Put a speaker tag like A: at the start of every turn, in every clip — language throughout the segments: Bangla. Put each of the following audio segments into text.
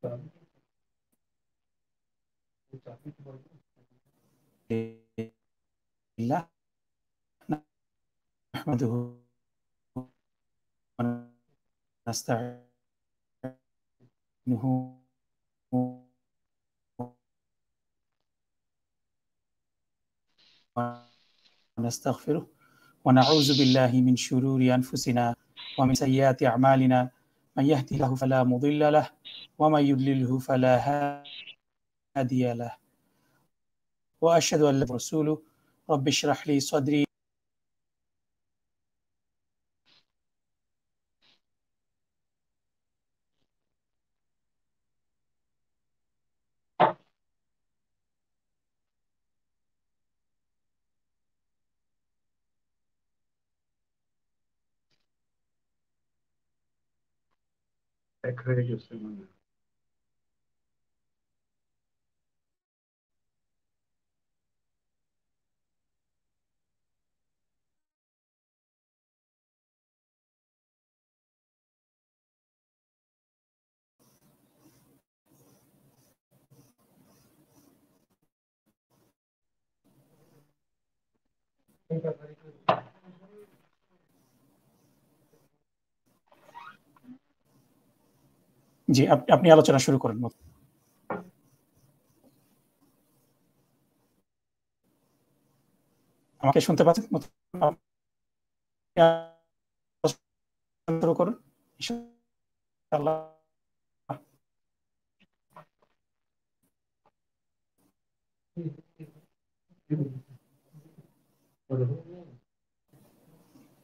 A: لا
B: نحمده ونستعينه ونستغفره ونعوذ بالله من شرور أنفسنا ومن سيئات أعمالنا من يهدي له فلا مضل له ومن يضلله فلا هادي له وأشهد أن لا رسوله رب اشرح لي صدري
A: Ankara'ya gösteriliyor.
B: জি আপনি আলোচনা শুরু করেন আমাকে শুনতে পাচ্ছেন শুরু করুন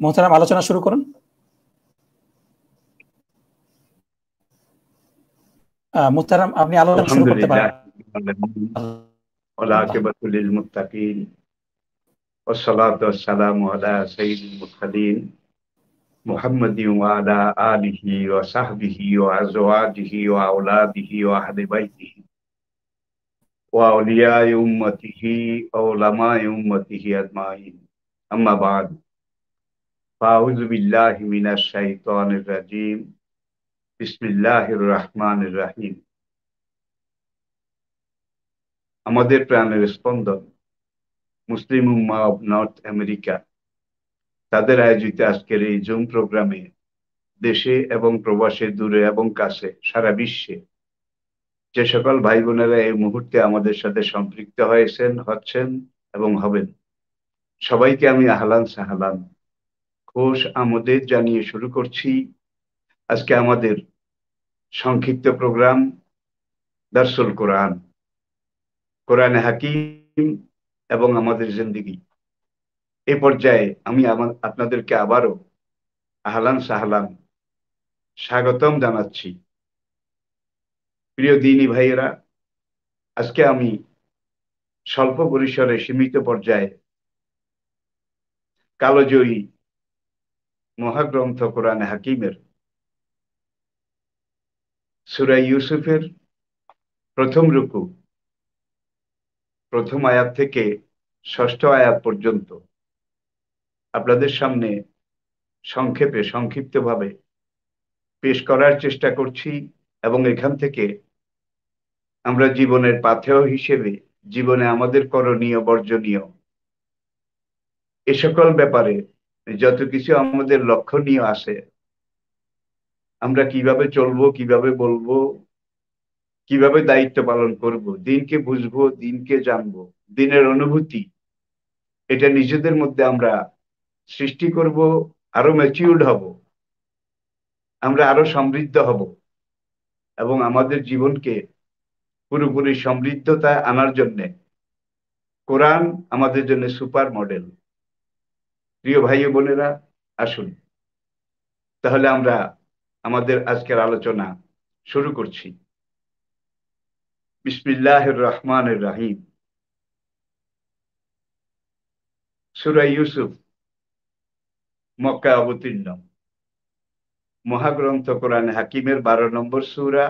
B: মোহতারাম আলোচনা শুরু করুন মোতারাম আপনি আলোচনা শুরু করতে পারেন
A: والعاقبة للمتقين والصلاة والسلام على سيد المرسلين محمد وعلى آله وصحبه وأزواجه وأولاده وأهل بيته وأولياء أمته وعلماء أمته أجمعين أما بعد فأعوذ بالله من الشيطان الرجيم বিসমিল্লাহির রহমান রাহিম আমাদের প্রাণের স্পন্দন মুসলিম উম্মা অব নর্থ আমেরিকা তাদের আয়োজিত আজকের এই জুম প্রোগ্রামে দেশে এবং প্রবাসে দূরে এবং কাছে সারা বিশ্বে যে সকল ভাই বোনেরা এই মুহূর্তে আমাদের সাথে সম্পৃক্ত হয়েছেন হচ্ছেন এবং হবেন সবাইকে আমি আহলান সাহালান খোশ আমোদের জানিয়ে শুরু করছি আজকে আমাদের সংক্ষিপ্ত প্রোগ্রাম দার্সুল কোরআন কোরআনে হাকিম এবং আমাদের জিন্দিগি এ পর্যায়ে আমি আমার আপনাদেরকে আবারও আহলান সাহলান স্বাগতম জানাচ্ছি প্রিয় দিনী ভাইয়েরা আজকে আমি স্বল্প পরিসরে সীমিত পর্যায়ে কালোজয়ী মহাগ্রন্থ কোরআন হাকিমের সুরাই ইউসুফের প্রথম রুকু প্রথম আয়াত থেকে ষষ্ঠ আয়াত পর্যন্ত আপনাদের সামনে সংক্ষেপে সংক্ষিপ্তভাবে পেশ করার চেষ্টা করছি এবং এখান থেকে আমরা জীবনের পাথেয় হিসেবে জীবনে আমাদের করণীয় বর্জনীয় এ সকল ব্যাপারে যত কিছু আমাদের লক্ষণীয় আছে আমরা কিভাবে চলবো কিভাবে বলবো কিভাবে দায়িত্ব পালন করব দিনকে বুঝবো দিনকে জানবো দিনের অনুভূতি এটা নিজেদের মধ্যে আমরা সৃষ্টি করব আরো ম্যাচিউর্ড হব আমরা আরো সমৃদ্ধ হব এবং আমাদের জীবনকে পুরোপুরি সমৃদ্ধতা আনার জন্যে কোরআন আমাদের জন্য সুপার মডেল প্রিয় ভাই বোনেরা আসুন তাহলে আমরা আমাদের আজকের আলোচনা শুরু করছি বিসমিল্লাহ রহমান রাহিম সুরাই ইউসুফ মক্কা অবতীর্ণ মহাগ্রন্থ কোরআন হাকিমের বারো নম্বর সুরা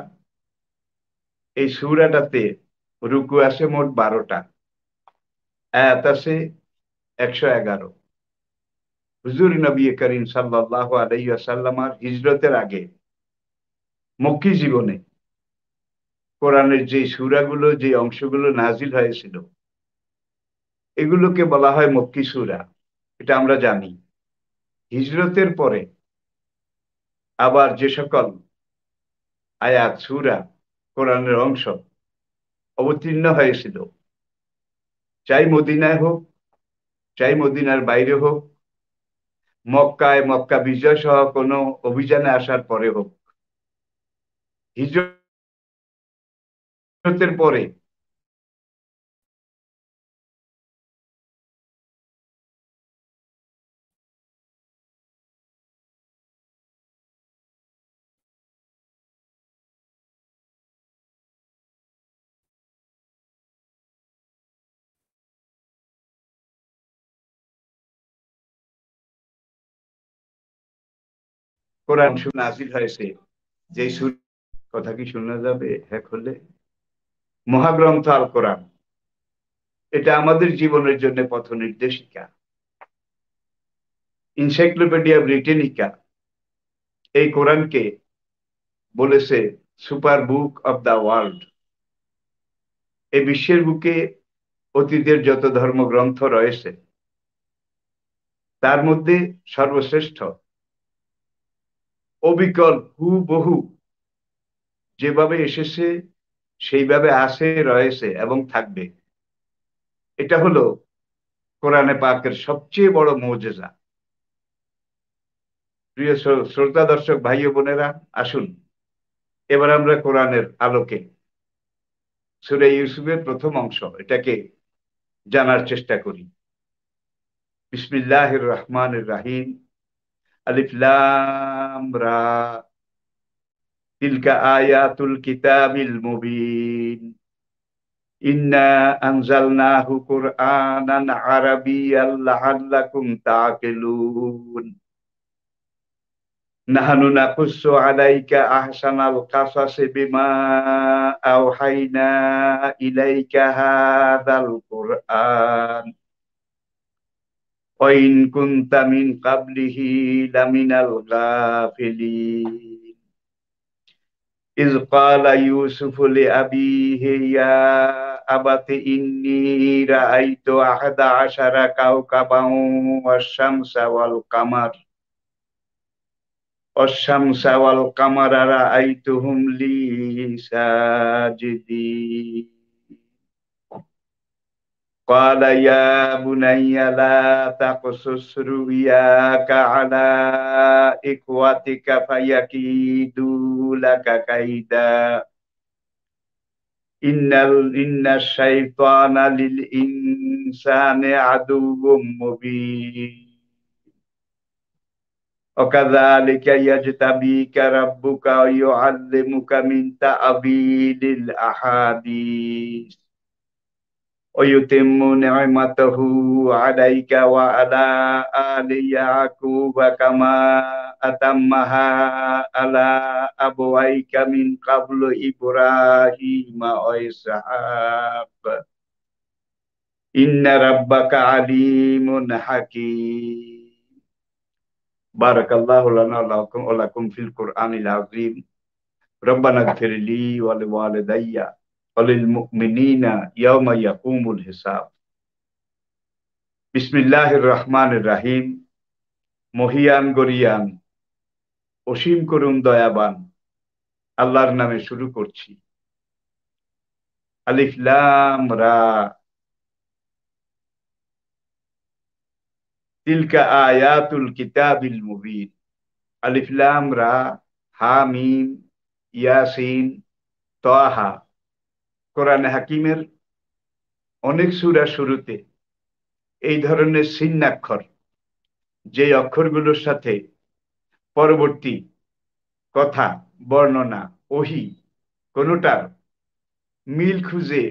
A: এই সুরাটাতে রুকু আছে মোট বারোটা আয়াত আছে একশো এগারো হুজুর নবী করিম সাল্লাহ আলাইসাল্লামার হিজরতের আগে মক্কি জীবনে কোরআনের যে সুরাগুলো যে অংশগুলো নাজিল হয়েছিল এগুলোকে বলা হয় মক্কি সুরা এটা আমরা জানি হিজরতের পরে আবার যে সকল আয়াত সুরা কোরআনের অংশ অবতীর্ণ হয়েছিল চাই মদিনায় হোক চাই মদিনার বাইরে হোক মক্কায় মক্কা বিজয় সহ কোনো অভিযানে আসার পরে হোক হিজরতের পরে কোরআন শুনে নাজিল হয়েছে যে কথা কি শোনা যাবে হ্যাঁ মহাগ্রন্থ আল কোরআন এটা আমাদের জীবনের জন্য পথ নির্দেশিকা ইনসাইক্লোপিডিয়া ব্রিটেনিকা এই কোরআনকে বলেছে super book of the world এই বিশ্বের বুকে অতীতের যত ধর্মগ্রন্থ রয়েছে তার মধ্যে সর্বশ্রেষ্ঠ অবিকল হুবহু যেভাবে এসেছে সেইভাবে আছে রয়েছে এবং থাকবে এটা হলো কোরআনে পাকের সবচেয়ে বড় মৌজেজা প্রিয় শ্রোতা দর্শক ভাই ও বোনেরা আসুন এবার আমরা কোরআনের আলোকে সুরে ইউসুফের প্রথম অংশ এটাকে জানার চেষ্টা করি বিসমিল্লাহ রহমান রাহিম আলিফ লাম রা তিলকা আয়াতুল কিতাবিল মুবিন ইন্না আনজালনাহু কুরআনান আরাবিয়াল লাআল্লাকুম তাআকিলুন নাহানু নাকুসু আলাইকা আহসানাল কাসাসি বিমা আওহাইনা ইলাইকা হাদাল কুরআন وإن كنت من قبله لمن الغافلين إذ قال يوسف لأبيه يا أبت إني رأيت أحد عشر كوكبا والشمس والقمر والشمس والقمر رأيتهم لي ساجدين قال يا بني لا تقصص رؤياك على إخوتك فيكيدوا لك كيدا إن الشيطان للإنسان عدو مبين وكذلك يجتبيك ربك ويعلمك من تأويل الأحاديث ويتم نعمته عليك وعلى آل يعقوب كما أتمها على أبويك من قبل إبراهيم وإسحاق إن ربك عليم حكيم بارك الله لنا ولكم ولكم في القرآن العظيم ربنا اغفر لي ولوالدي হিসাব বিসমিল্লাহ রহমান রাহিম মহিয়ান গরিয়ান অসীম করুন দয়াবান আল্লাহর নামে শুরু করছি আলিফলাম রা তিলকা আয়াতুল কিতাবিল মুবিন আলিফলাম রা হামিম ইয়াসিন তাহা কোরআনে হাকিমের অনেক সুরা শুরুতে এই ধরনের সিন্নাক্ষর যে অক্ষরগুলোর সাথে পরবর্তী কথা বর্ণনা ওহি কোনোটার মিল খুঁজে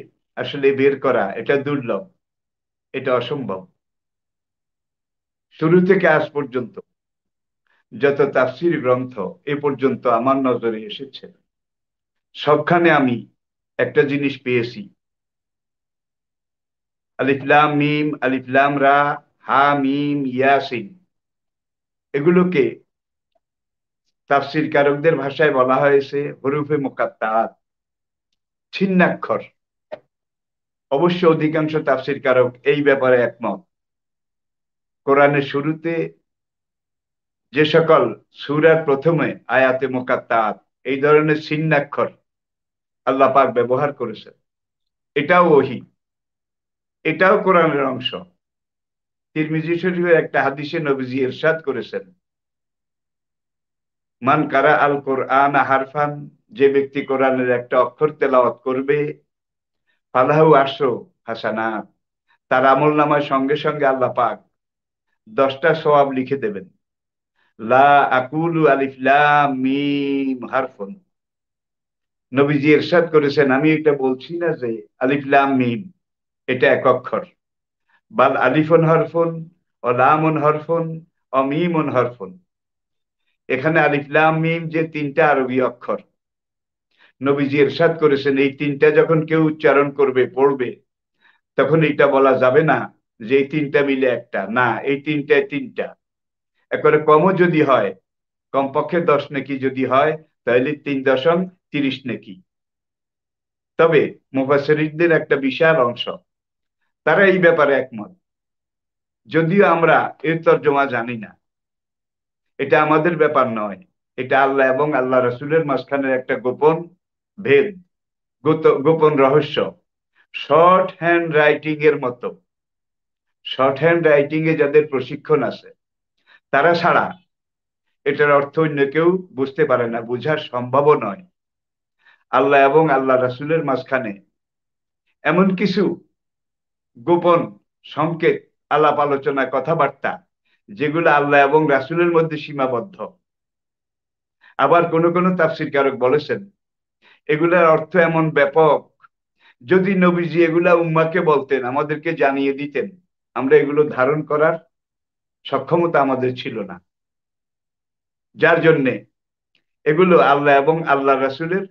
A: আসলে বের করা এটা দুর্লভ এটা অসম্ভব শুরু থেকে আজ পর্যন্ত যত তাফসির গ্রন্থ এ পর্যন্ত আমার নজরে এসেছে সবখানে আমি একটা জিনিস পেয়েছি আলিফলাম মিম আলিফলাম রা হা মিম ইয়াসিন এগুলোকে তাফসির কারকদের ভাষায় বলা হয়েছে হরুফে মোকাত্তাত ছিন্নাক্ষর অবশ্য অধিকাংশ তাফসির কারক এই ব্যাপারে একমত কোরআনের শুরুতে যে সকল সুরার প্রথমে আয়াতে মোকাত্তাত এই ধরনের ছিন্নাক্ষর আল্লাহ পাক ব্যবহার করেছেন এটাও ওহি এটাও কোরআনের অংশ তিরমিজি শরীফের একটা হাদিসে নবীজি এরশাদ করেছেন মান কারা আল কোরআন হারফান যে ব্যক্তি কোরআনের একটা অক্ষর তেলাওয়াত করবে ফালাহু আসো হাসানা তার আমল নামায় সঙ্গে সঙ্গে আল্লাহ পাক দশটা সবাব লিখে দেবেন লা আকুলু আলিফ লা মিম হারফন নবীজি এরশাদ করেছেন আমি এটা বলছি না যে আলিফলাম মিম এটা এক অক্ষর বাল আলিফন হরফুন ও লামন হরফুন ও মিমন হরফুন এখানে আলিফলাম মিম যে তিনটা আরবি অক্ষর নবীজি এরশাদ করেছেন এই তিনটা যখন কেউ উচ্চারণ করবে পড়বে তখন এটা বলা যাবে না যে এই তিনটা মিলে একটা না এই তিনটা তিনটা একবারে কমও যদি হয় কমপক্ষে দশ নাকি যদি হয় তাহলে তিন দশম তিরিশ নাকি তবে মুফাসরিদদের একটা বিশাল অংশ তারা এই ব্যাপারে একমত যদিও আমরা এর তর্জমা জানি না এটা আমাদের ব্যাপার নয় এটা আল্লাহ এবং আল্লাহ রসুলের মাঝখানের একটা গোপন ভেদ গোপন রহস্য শর্ট হ্যান্ড রাইটিং এর মতো শর্ট হ্যান্ড রাইটিং এ যাদের প্রশিক্ষণ আছে তারা ছাড়া এটার অর্থ অন্য কেউ বুঝতে পারে না বোঝার সম্ভব নয় আল্লাহ এবং আল্লাহ রাসুলের মাঝখানে এমন কিছু গোপন সংকেত আলাপ আলোচনা কথাবার্তা যেগুলো আল্লাহ এবং রাসুলের মধ্যে সীমাবদ্ধ আবার কোন কোনো তাফসির কারক বলেছেন এগুলার অর্থ এমন ব্যাপক যদি নবীজি এগুলা উম্মাকে বলতেন আমাদেরকে জানিয়ে দিতেন আমরা এগুলো ধারণ করার সক্ষমতা আমাদের ছিল না যার জন্যে এগুলো আল্লাহ এবং আল্লাহ রাসুলের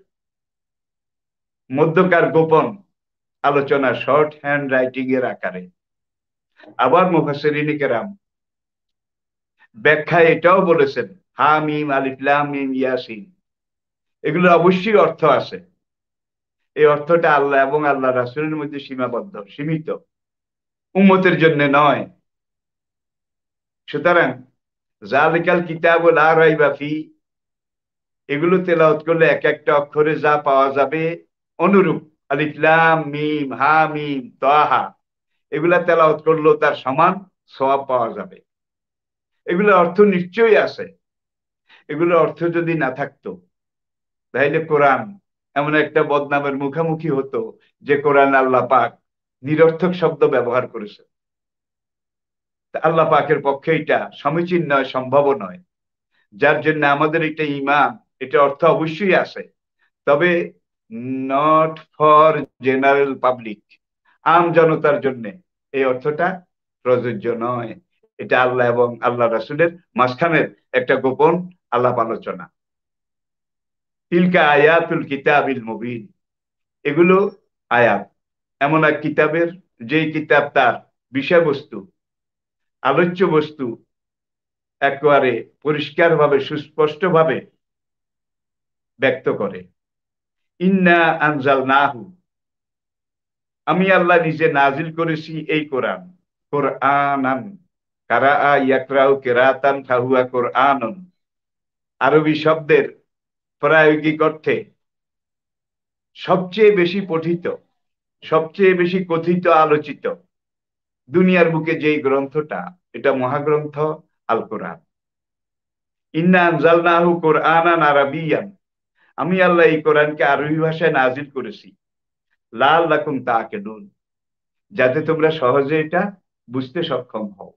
A: মধ্যকার গোপন আলোচনা শর্ট হ্যান্ড রাইটিং এর আকারে আবার মুফাসরিনী কেরাম ব্যাখ্যা এটাও বলেছেন হামিম আলিফলাম ইয়াসিন এগুলো অবশ্যই অর্থ আছে এই অর্থটা আল্লাহ এবং আল্লাহ রাসুলের মধ্যে সীমাবদ্ধ সীমিত উম্মতের জন্য নয় সুতরাং জালিকাল কিতাব লা রাইবা ফি এগুলো তেলাওত করলে এক একটা অক্ষরে যা পাওয়া যাবে অনুরূপ লাম মিম হা মিম তাহা এগুলা তেলাওত করলেও তার সমান সবাব পাওয়া যাবে এগুলোর অর্থ নিশ্চয়ই আছে এগুলোর অর্থ যদি না থাকতো তাহলে কোরআন এমন একটা বদনামের মুখামুখি হতো যে কোরআন আল্লাহ পাক নিরর্থক শব্দ ব্যবহার করেছে আল্লাহ পাকের পক্ষে এটা সমীচীন নয় সম্ভব নয় যার জন্য আমাদের এটা ইমান এটা অর্থ অবশ্যই আছে তবে নট ফর জেনারেল পাবলিক আম জনতার জন্য এই অর্থটা প্রযোজ্য নয় এটা আল্লাহ এবং আল্লাহ রাসুলের মাঝখানের একটা গোপন আলাপ আলোচনা তিলকা আয়াতুল কিতাবিল মুবিন এগুলো আয়াত এমন এক কিতাবের যেই কিতাব তার বিষয়বস্তু আলোচ্য বস্তু একেবারে পরিষ্কারভাবে সুস্পষ্টভাবে ব্যক্ত করে ইন্না আনজাল নাহু আমি আল্লাহ নিজে নাজিল করেছি এই কোরআন কোরআনান কারা ইয়াকরাউ কেরাতান ফাহুয়া কোরআনন আরবি শব্দের প্রায়োগিক অর্থে সবচেয়ে বেশি পঠিত সবচেয়ে বেশি কথিত আলোচিত দুনিয়ার বুকে যেই গ্রন্থটা এটা মহাগ্রন্থ আল কোরআন ইন্না আনজালনাহু কোরআনান আরাবিয়ান আমি আল্লাহ এই কোরআনকে আরবি ভাষায় নাজিল করেছি লাল লাকুম তাকে নুন যাতে তোমরা সহজে এটা বুঝতে সক্ষম হও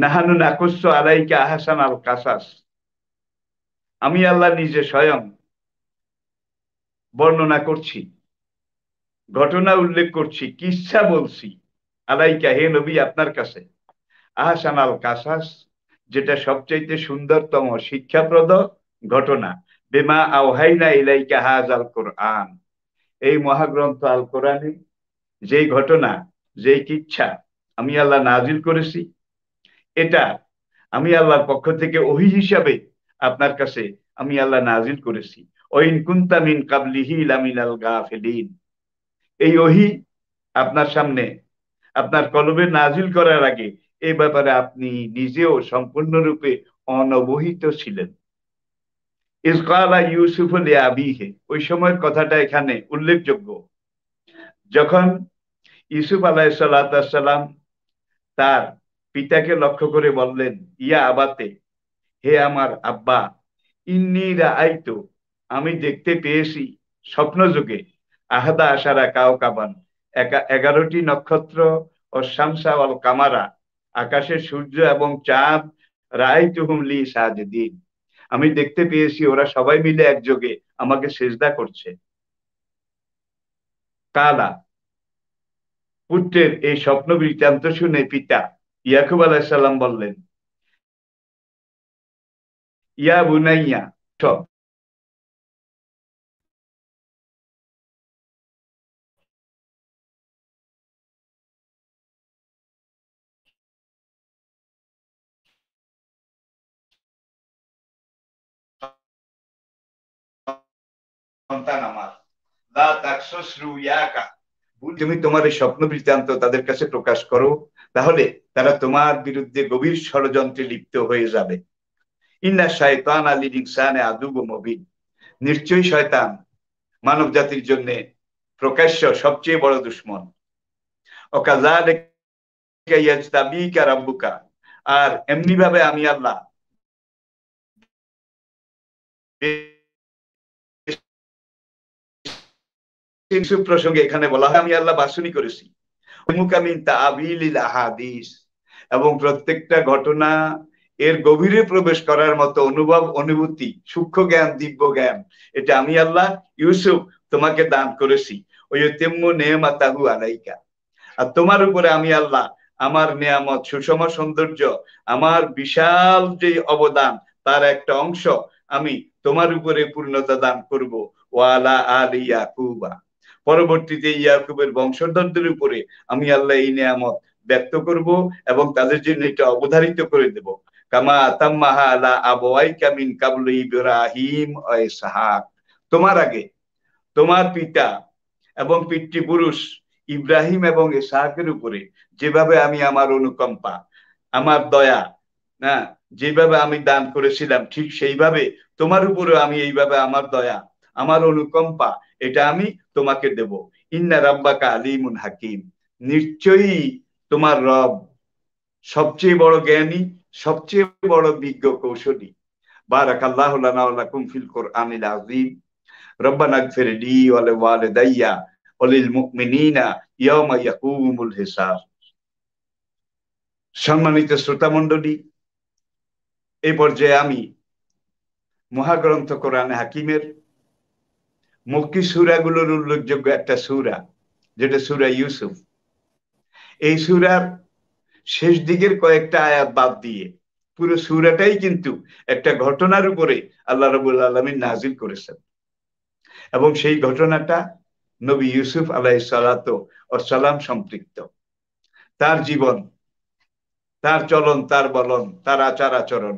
A: নাহানু নাকস্য আলাইকে আহাসান আল কাসাস আমি আল্লাহ নিজে স্বয়ং বর্ণনা করছি ঘটনা উল্লেখ করছি কিচ্ছা বলছি আলাইকা হে নবী আপনার কাছে আহাসান আল কাসাস যেটা সবচাইতে সুন্দরতম শিক্ষাপ্রদ ঘটনা বেমা আওহাইনা ইলাইকা হাজ আল কোরআন এই মহাগ্রন্থ আল কোরআনে যেই ঘটনা যে কিচ্ছা আমি আল্লাহ নাজিল করেছি এটা আমি আল্লাহর পক্ষ থেকে ওহি হিসাবে আপনার কাছে আমি আল্লাহ নাজিল করেছি ওইন কুন্তামিন কাবলিহি লামিনাল গাফেলিন এই ওহি আপনার সামনে আপনার কলমে নাজিল করার আগে এ ব্যাপারে আপনি নিজেও সম্পূর্ণরূপে অনবহিত ছিলেন ইসকালা ইউসুফ আবিহে ওই সময়ের কথাটা এখানে উল্লেখযোগ্য যখন ইউসুফ আলাহ সাল্লাম তার পিতাকে লক্ষ্য করে বললেন ইয়া আবাতে হে আমার আব্বা ইন্নিরা আইতো আমি দেখতে পেয়েছি স্বপ্নযুগে আহাদা আশারা কাও কাবান এগারোটি নক্ষত্র ও শামসা অল কামারা আকাশের সূর্য এবং চাঁদ রায় তুহুমলি দিন আমি দেখতে পেয়েছি ওরা সবাই মিলে একযোগে আমাকে সেজদা করছে কালা পুত্রের এই স্বপ্ন বৃত্তান্ত শুনে পিতা ইয়াকুব আলাহিসাল্লাম বললেন ইয়া বুনাইয়া সব সন্তান আমার তুমি তোমার এই স্বপ্ন বৃত্তান্ত তাদের কাছে প্রকাশ করো তাহলে তারা তোমার বিরুদ্ধে গভীর ষড়যন্ত্রে লিপ্ত হয়ে যাবে ইন্না শয়তান আলী ইনসানে আদুব মবিন নিশ্চয়ই শয়তান মানব জাতির জন্য প্রকাশ্য সবচেয়ে বড় দুশ্মন অকাজারিকা আর এমনি ভাবে আমি আল্লাহ ইউসুফ প্রসঙ্গে এখানে বলা হয় আমি আল্লাহ বাসনি করেছি আহাদিস এবং প্রত্যেকটা ঘটনা এর গভীরে প্রবেশ করার মতো অনুভব অনুভূতি সূক্ষ্ম জ্ঞান দিব্য জ্ঞান এটা আমি আল্লাহ ইউসুফ তোমাকে দান করেছি ওই তেম্মু নেমা তাহু আলাইকা আর তোমার উপরে আমি আল্লাহ আমার নেয়ামত সুষম সৌন্দর্য আমার বিশাল যে অবদান তার একটা অংশ আমি তোমার উপরে পূর্ণতা দান করব ওয়ালা আলিয়া কুবা পরবর্তীতে ইয়াকুবের বংশধরদের উপরে আমি আল্লাহ এই নিয়ামত ব্যক্ত করব এবং তাদের জন্য এটা অবধারিত করে দেব কামা তাম্মাহা আলা আবওয়াই কামিন কাবলু ইব্রাহিম ইসহাক তোমার আগে তোমার পিতা এবং পিতৃপুরুষ ইব্রাহিম এবং ইসহাকের উপরে যেভাবে আমি আমার অনুকম্পা আমার দয়া না যেভাবে আমি দান করেছিলাম ঠিক সেইভাবে তোমার উপরে আমি এইভাবে আমার দয়া আমার অনুকম্পা এটা আমি তোমাকে দেব ইন্না রাব্বাকা আলিমুন হাকিম নিশ্চয়ই তোমার রব সবচেয়ে বড় জ্ঞানী সবচেয়ে বড় বিজ্ঞ কৌশলী বারাক আল্লাহ লাকুম ফিল কোরআনিল আযীম রব্বানা গফির লি ওয়া লিওয়ালিদাইয়া ওয়া লিল মুমিনিনা ইয়াওমা ইয়াকুমুল হিসাব সম্মানিত শ্রোতা মণ্ডলী এই পর্যায়ে আমি মহাগ্রন্থ কোরআন হাকিমের মক্কি সুরাগুলোর উল্লেখযোগ্য একটা সুরা যেটা সুরা ইউসুফ এই সুরার শেষ দিকের কয়েকটা আয়াত বাদ দিয়ে পুরো সুরাটাই কিন্তু একটা ঘটনার উপরে আল্লাহ রবুল আলমী নাজিল করেছেন এবং সেই ঘটনাটা নবী ইউসুফ আলাহ সালাত ও সালাম সম্পৃক্ত তার জীবন তার চলন তার বলন তার আচার আচরণ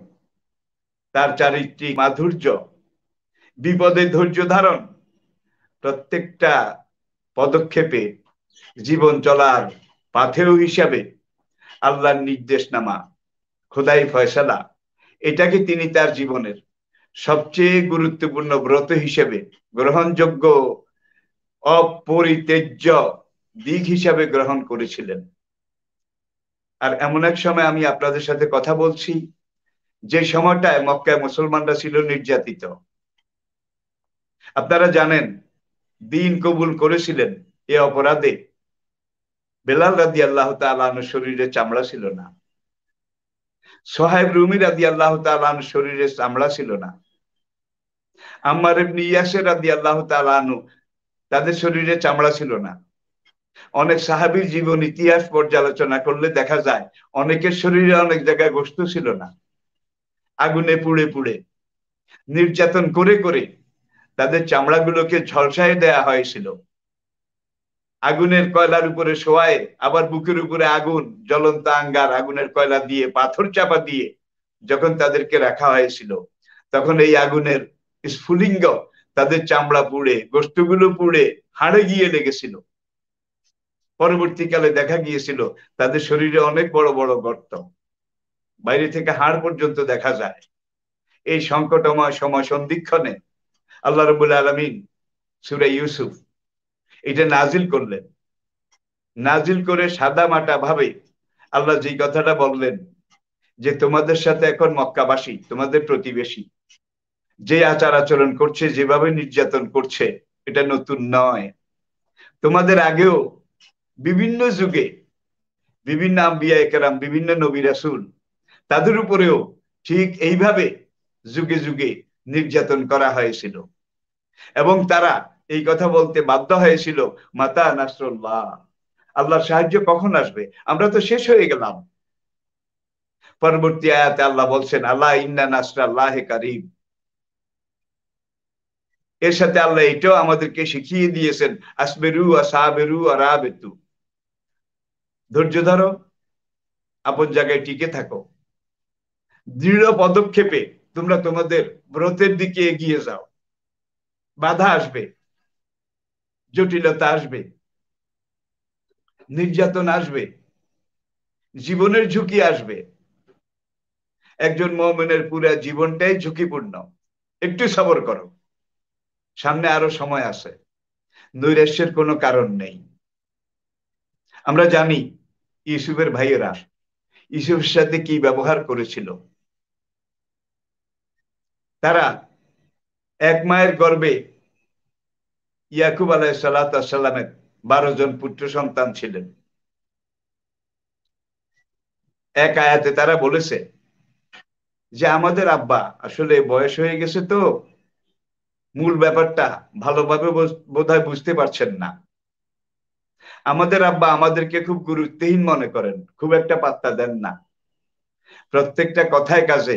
A: তার চারিত্রিক মাধুর্য বিপদে ধৈর্য ধারণ প্রত্যেকটা পদক্ষেপে জীবন চলার পাথেও হিসাবে আল্লাহর নির্দেশনামা খোদাই ফয়সালা এটাকে তিনি তার জীবনের সবচেয়ে গুরুত্বপূর্ণ ব্রত হিসেবে গ্রহণযোগ্য অপরিত্যাজ্য দিক হিসাবে গ্রহণ করেছিলেন আর এমন এক সময় আমি আপনাদের সাথে কথা বলছি যে সময়টায় মক্কায় মুসলমানরা ছিল নির্যাতিত আপনারা জানেন দিন কবুল করেছিলেন এ অপরাধে বেলাল রাদি আল্লাহ তালানোর শরীরে চামড়া ছিল না সোহেব রুমি রাদি আল্লাহ তালানোর শরীরে চামড়া ছিল না আমার ইয়াসের রাদি আল্লাহ তালানু তাদের শরীরে চামড়া ছিল না অনেক সাহাবির জীবন ইতিহাস পর্যালোচনা করলে দেখা যায় অনেকের শরীরে অনেক জায়গায় গোস্ত ছিল না আগুনে পুড়ে পুড়ে নির্যাতন করে করে তাদের চামড়াগুলোকে ঝলসায় দেয়া হয়েছিল আগুনের কয়লার উপরে শোয়ায় আবার বুকের উপরে আগুন জ্বলন্ত আঙ্গার আগুনের কয়লা দিয়ে পাথর চাপা দিয়ে যখন তাদেরকে রাখা হয়েছিল তখন এই আগুনের স্ফুলিঙ্গ তাদের চামড়া পুড়ে গোষ্ঠগুলো পুড়ে হাড়ে গিয়ে লেগেছিল পরবর্তীকালে দেখা গিয়েছিল তাদের শরীরে অনেক বড় বড় গর্ত বাইরে থেকে হাড় পর্যন্ত দেখা যায় এই সংকটময় সময় সন্ধিক্ষণে আল্লাহ রবুল আলমিন সুরে ইউসুফ এটা নাজিল করলেন নাজিল করে সাদা মাটা ভাবে আল্লাহ যে কথাটা বললেন যে তোমাদের সাথে এখন মক্কাবাসী তোমাদের প্রতিবেশী যে আচার আচরণ করছে যেভাবে নির্যাতন করছে এটা নতুন নয় তোমাদের আগেও বিভিন্ন যুগে বিভিন্ন আম্বিয়া একরাম বিভিন্ন নবী রাসুল তাদের উপরেও ঠিক এইভাবে যুগে যুগে নির্যাতন করা হয়েছিল এবং তারা এই কথা বলতে বাধ্য হয়েছিল মাতা নাসরুল্লাহ আল্লাহর সাহায্য কখন আসবে আমরা তো শেষ হয়ে গেলাম পরবর্তী আয়াতে আল্লাহ বলছেন আল্লাহ ইন্না নাসরাল্লাহে কারিম এর সাথে আল্লাহ এটাও আমাদেরকে শিখিয়ে দিয়েছেন আসবেরু আসাবেরু আবেতু ধৈর্য ধরো আপন জায়গায় টিকে থাকো দৃঢ় পদক্ষেপে তোমরা তোমাদের ব্রতের দিকে এগিয়ে যাও বাধা আসবে জটিলতা আসবে নির্যাতন আসবে জীবনের ঝুঁকি আসবে একজন মোহামেনের পুরো জীবনটাই ঝুঁকিপূর্ণ একটু সবর করো সামনে আরো সময় আছে নৈরাশ্যের কোনো কারণ নেই আমরা জানি ইসুফের ভাইয়েরা ইসুফের সাথে কি ব্যবহার করেছিল তারা এক মায়ের গর্বে ইয়াকুব আলাহ সাল্লাতামের বারো জন পুত্র সন্তান ছিলেন এক আয়াতে তারা বলেছে যে আমাদের আব্বা আসলে বয়স হয়ে গেছে তো মূল ব্যাপারটা ভালোভাবে বোধহয় বুঝতে পারছেন না আমাদের আব্বা আমাদেরকে খুব গুরুত্বহীন মনে করেন খুব একটা পাত্তা দেন না প্রত্যেকটা কথায় কাজে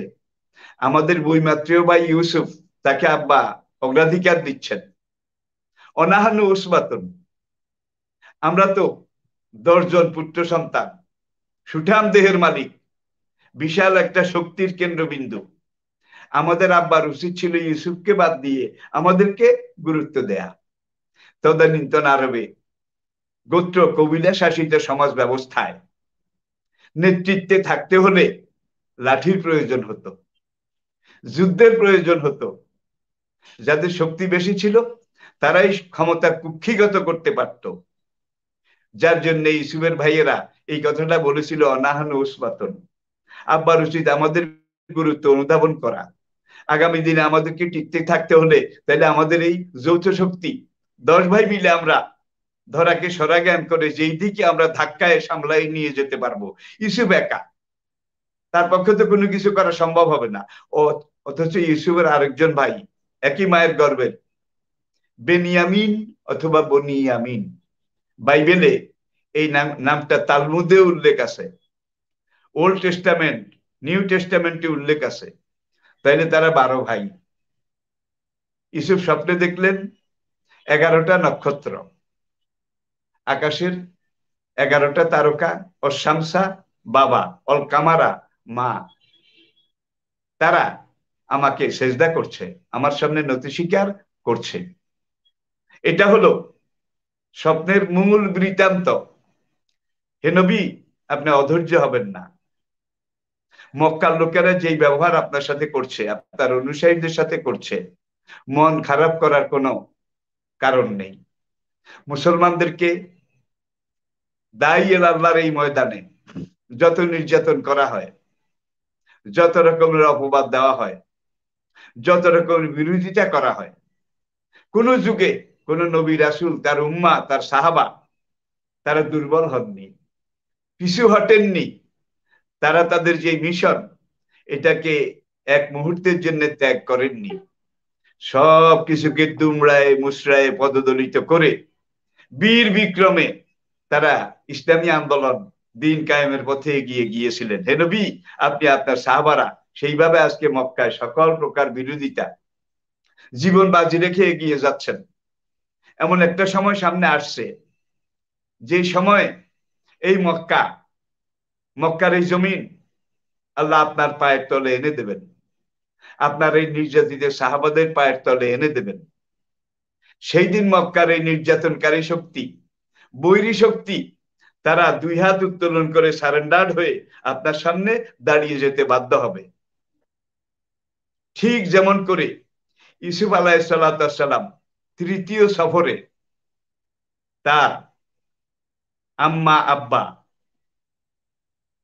A: আমাদের বইমাত্রীয় বা ইউসুফ তাকে আব্বা অগ্রাধিকার দিচ্ছেন অনাহানু উসমাতুন আমরা তো দশজন পুত্র সন্তান সুঠাম দেহের মালিক বিশাল একটা শক্তির কেন্দ্রবিন্দু আমাদের আব্বার উচিত ছিল ইউসুফকে বাদ দিয়ে আমাদেরকে গুরুত্ব দেয়া তদানীন্তন আরবে গোত্র কবিলা শাসিত সমাজ ব্যবস্থায় নেতৃত্বে থাকতে হলে লাঠির প্রয়োজন হতো যুদ্ধের প্রয়োজন হতো যাদের শক্তি বেশি ছিল তারাই ক্ষমতা কুক্ষিগত করতে পারত যার জন্য ইসুফের ভাইয়েরা এই কথাটা বলেছিল অনাহন উসমাতন আব্বার উচিত আমাদের গুরুত্ব অনুধাবন করা আগামী দিনে আমাদেরকে টিকতে থাকতে হলে তাহলে আমাদের এই যৌথ শক্তি দশ ভাই মিলে আমরা ধরাকে জ্ঞান করে যেই দিকে আমরা ধাক্কায় সামলাই নিয়ে যেতে পারবো ইসুফ একা তার পক্ষে তো কোনো কিছু করা সম্ভব হবে না অথচ ইউসুফের আরেকজন ভাই একই মায়ের গর্বের বেনিয়ামিন অথবা বনিয়ামিন বাইবেলে এই নামটা তালমুদে উল্লেখ আছে ওল্ড টেস্টামেন্ট নিউ টেস্টামেন্টে উল্লেখ আছে তাইলে তারা বারো ভাই ইসুফ স্বপ্নে দেখলেন এগারোটা নক্ষত্র আকাশের এগারোটা তারকা ও শামসা বাবা অল কামারা মা তারা আমাকে সেজদা করছে আমার সামনে নতি স্বীকার করছে এটা হলো স্বপ্নের মূল বৃত্তান্ত হে নবী আপনি অধৈর্য হবেন না মক্কার লোকেরা যেই ব্যবহার আপনার সাথে করছে আপনার অনুসারীদের সাথে করছে মন খারাপ করার কোনো কারণ নেই মুসলমানদেরকে দায়ী এল আল্লাহর এই ময়দানে যত নির্যাতন করা হয় যত রকমের অপবাদ দেওয়া হয় যত রকম বিরোধিতা করা হয় কোন যুগে কোন নবী রাসুল তার উম্মা তার সাহাবা তারা দুর্বল হননি পিছু হটেননি তারা তাদের যে মিশন এটাকে এক মুহূর্তের জন্য ত্যাগ করেননি সব কিছুকে দুমড়ায় মুসরায় পদদলিত করে বীর বিক্রমে তারা ইসলামী আন্দোলন দিন কায়েমের পথে এগিয়ে গিয়েছিলেন হেনবি আপনি আপনার সাহাবারা সেইভাবে আজকে মক্কায় সকল প্রকার বিরোধিতা জীবন বাজি রেখে এগিয়ে যাচ্ছেন এমন একটা সময় সামনে আসছে যে সময় এই মক্কা মক্কার এই জমিন আল্লাহ আপনার পায়ের তলে এনে দেবেন আপনার এই নির্যাতিত সাহাবাদের পায়ের তলে এনে দেবেন সেই দিন মক্কার এই নির্যাতনকারী শক্তি বৈরী শক্তি তারা দুই হাত উত্তোলন করে সারেন্ডার হয়ে আপনার সামনে দাঁড়িয়ে যেতে বাধ্য হবে ঠিক যেমন করে ইসুফ আলাহ সাল্লাম তৃতীয় সফরে তার আম্মা আব্বা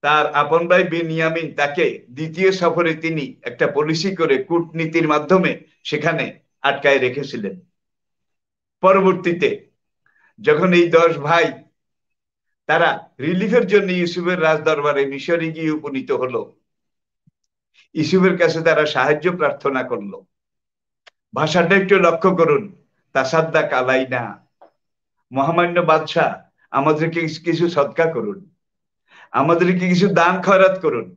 A: তার আপন ভাই বিনিয়ামিন তাকে দ্বিতীয় সফরে তিনি একটা পলিসি করে কূটনীতির মাধ্যমে সেখানে আটকায় রেখেছিলেন পরবর্তীতে যখন এই দশ ভাই তারা রিলিফের জন্য ইউসুফের রাজদরবারে মিশরে গিয়ে উপনীত হলো ইসুফের কাছে তারা সাহায্য প্রার্থনা করলো ভাষাটা একটু লক্ষ্য করুন তাসাদ্দা কালাই না মহামান্য বাদশাহ আমাদেরকে কিছু সৎকা করুন আমাদেরকে কিছু দান খয়রাত করুন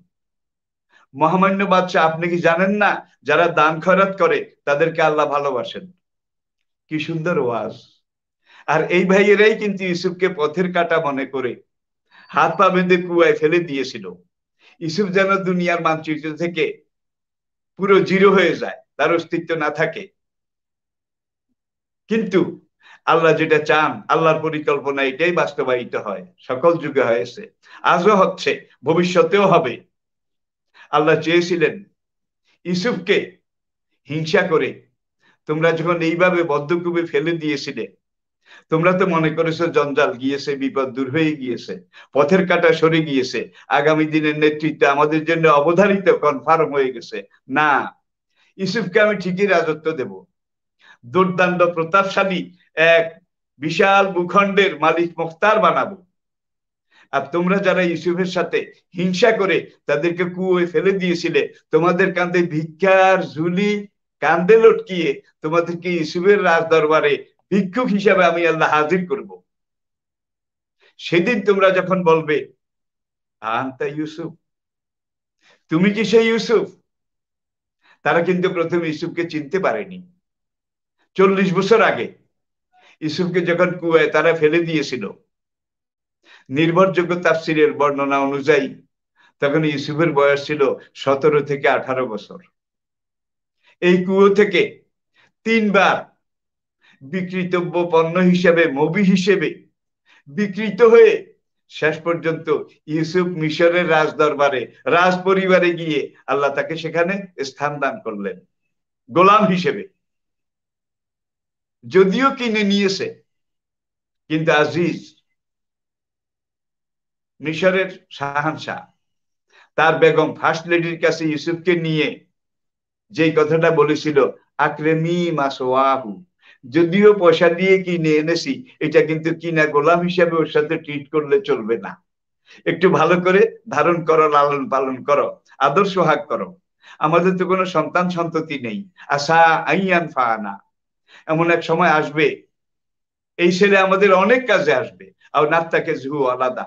A: মহামান্য বাদশাহ আপনি কি জানেন না যারা দান খয়রাত করে তাদেরকে আল্লাহ ভালোবাসেন কি সুন্দর ওয়াজ আর এই ভাইয়েরাই কিন্তু ইউসুফকে পথের কাটা মনে করে হাত পা বেঁধে কুয়ায় ফেলে দিয়েছিল ইসুফ যেন দুনিয়ার মানচিত্র থেকে পুরো জিরো হয়ে যায় তার অস্তিত্ব না থাকে কিন্তু আল্লাহ যেটা চান আল্লাহর পরিকল্পনা এটাই বাস্তবায়িত হয় সকল যুগে হয়েছে আজও হচ্ছে ভবিষ্যতেও হবে আল্লাহ চেয়েছিলেন ইসুফকে হিংসা করে তোমরা যখন এইভাবে বদ্ধকূপে ফেলে দিয়েছিলে তোমরা তো মনে করেছো জঞ্জাল গিয়েছে বিপদ দূর হয়ে গিয়েছে পথের কাটা সরে গিয়েছে আগামী দিনের নেতৃত্বে আমাদের জন্য অবধারিত কনফার্ম হয়ে গেছে না ইউসুফকে আমি ঠিকই রাজত্ব দেব দুর্দান্ত প্রতাপশালী এক বিশাল ভূখণ্ডের মালিক মুখতার বানাবো আর তোমরা যারা ইউসুফের সাথে হিংসা করে তাদেরকে কুয়ে ফেলে দিয়েছিলে তোমাদের কাঁধে ভিক্ষার ঝুলি কান্দে লটকিয়ে তোমাদেরকে ইউসুফের রাজ দরবারে ভিক্ষুক হিসাবে আমি আল্লাহ হাজির করব সেদিন তোমরা যখন বলবে আন্তা ইউসুফ তুমি কি সেই ইউসুফ তারা কিন্তু প্রথমে ইউসুফকে চিনতে পারেনি চল্লিশ বছর আগে ইউসুফকে যখন কুয়ায় তারা ফেলে দিয়েছিল নির্ভরযোগ্য তাফসিরের বর্ণনা অনুযায়ী তখন ইউসুফের বয়স ছিল সতেরো থেকে আঠারো বছর এই কুয়ো থেকে তিনবার বিকৃতব্য পণ্য হিসেবে মবি হিসেবে বিকৃত হয়ে শেষ পর্যন্ত ইউসুফ মিশরের রাজ দরবারে রাজ পরিবারে গিয়ে আল্লাহ তাকে সেখানে স্থান দান করলেন গোলাম হিসেবে যদিও কিনে নিয়েছে কিন্তু আজিজ মিশরের শাহানশাহ তার বেগম ফার্স্ট লেডির কাছে ইউসুফকে নিয়ে যে কথাটা বলেছিল আক্রেমি মাসোয়াহু যদিও পয়সা দিয়ে কিনে এনেছি এটা কিন্তু কিনা গোলাম হিসাবে ওর সাথে ট্রিট করলে চলবে না একটু ভালো করে ধারণ করো লালন পালন করো আদর সোহাগ করো আমাদের তো কোনো সন্তান সন্ততি নেই আশা আইয়ান ফাহানা এমন এক সময় আসবে এই ছেলে আমাদের অনেক কাজে আসবে আর তাকে ঝু আলাদা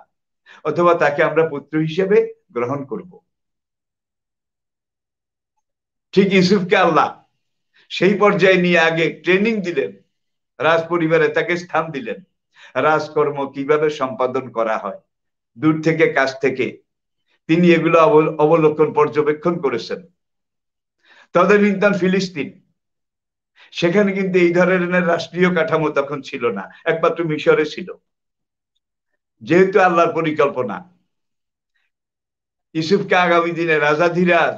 A: অথবা তাকে আমরা পুত্র হিসেবে গ্রহণ করব ঠিক ইউসুফকে আল্লাহ সেই পর্যায়ে নিয়ে আগে ট্রেনিং দিলেন রাজ পরিবারে তাকে স্থান দিলেন রাজকর্ম কিভাবে সম্পাদন করা হয় দূর থেকে কাছ থেকে তিনি এগুলো অবলোকন পর্যবেক্ষণ করেছেন তদনীন্তন ফিলিস্তিন সেখানে কিন্তু এই ধরনের রাষ্ট্রীয় কাঠামো তখন ছিল না একমাত্র মিশরে ছিল যেহেতু আল্লাহর পরিকল্পনা ইসুফকে আগামী দিনে রাজাধিরাজ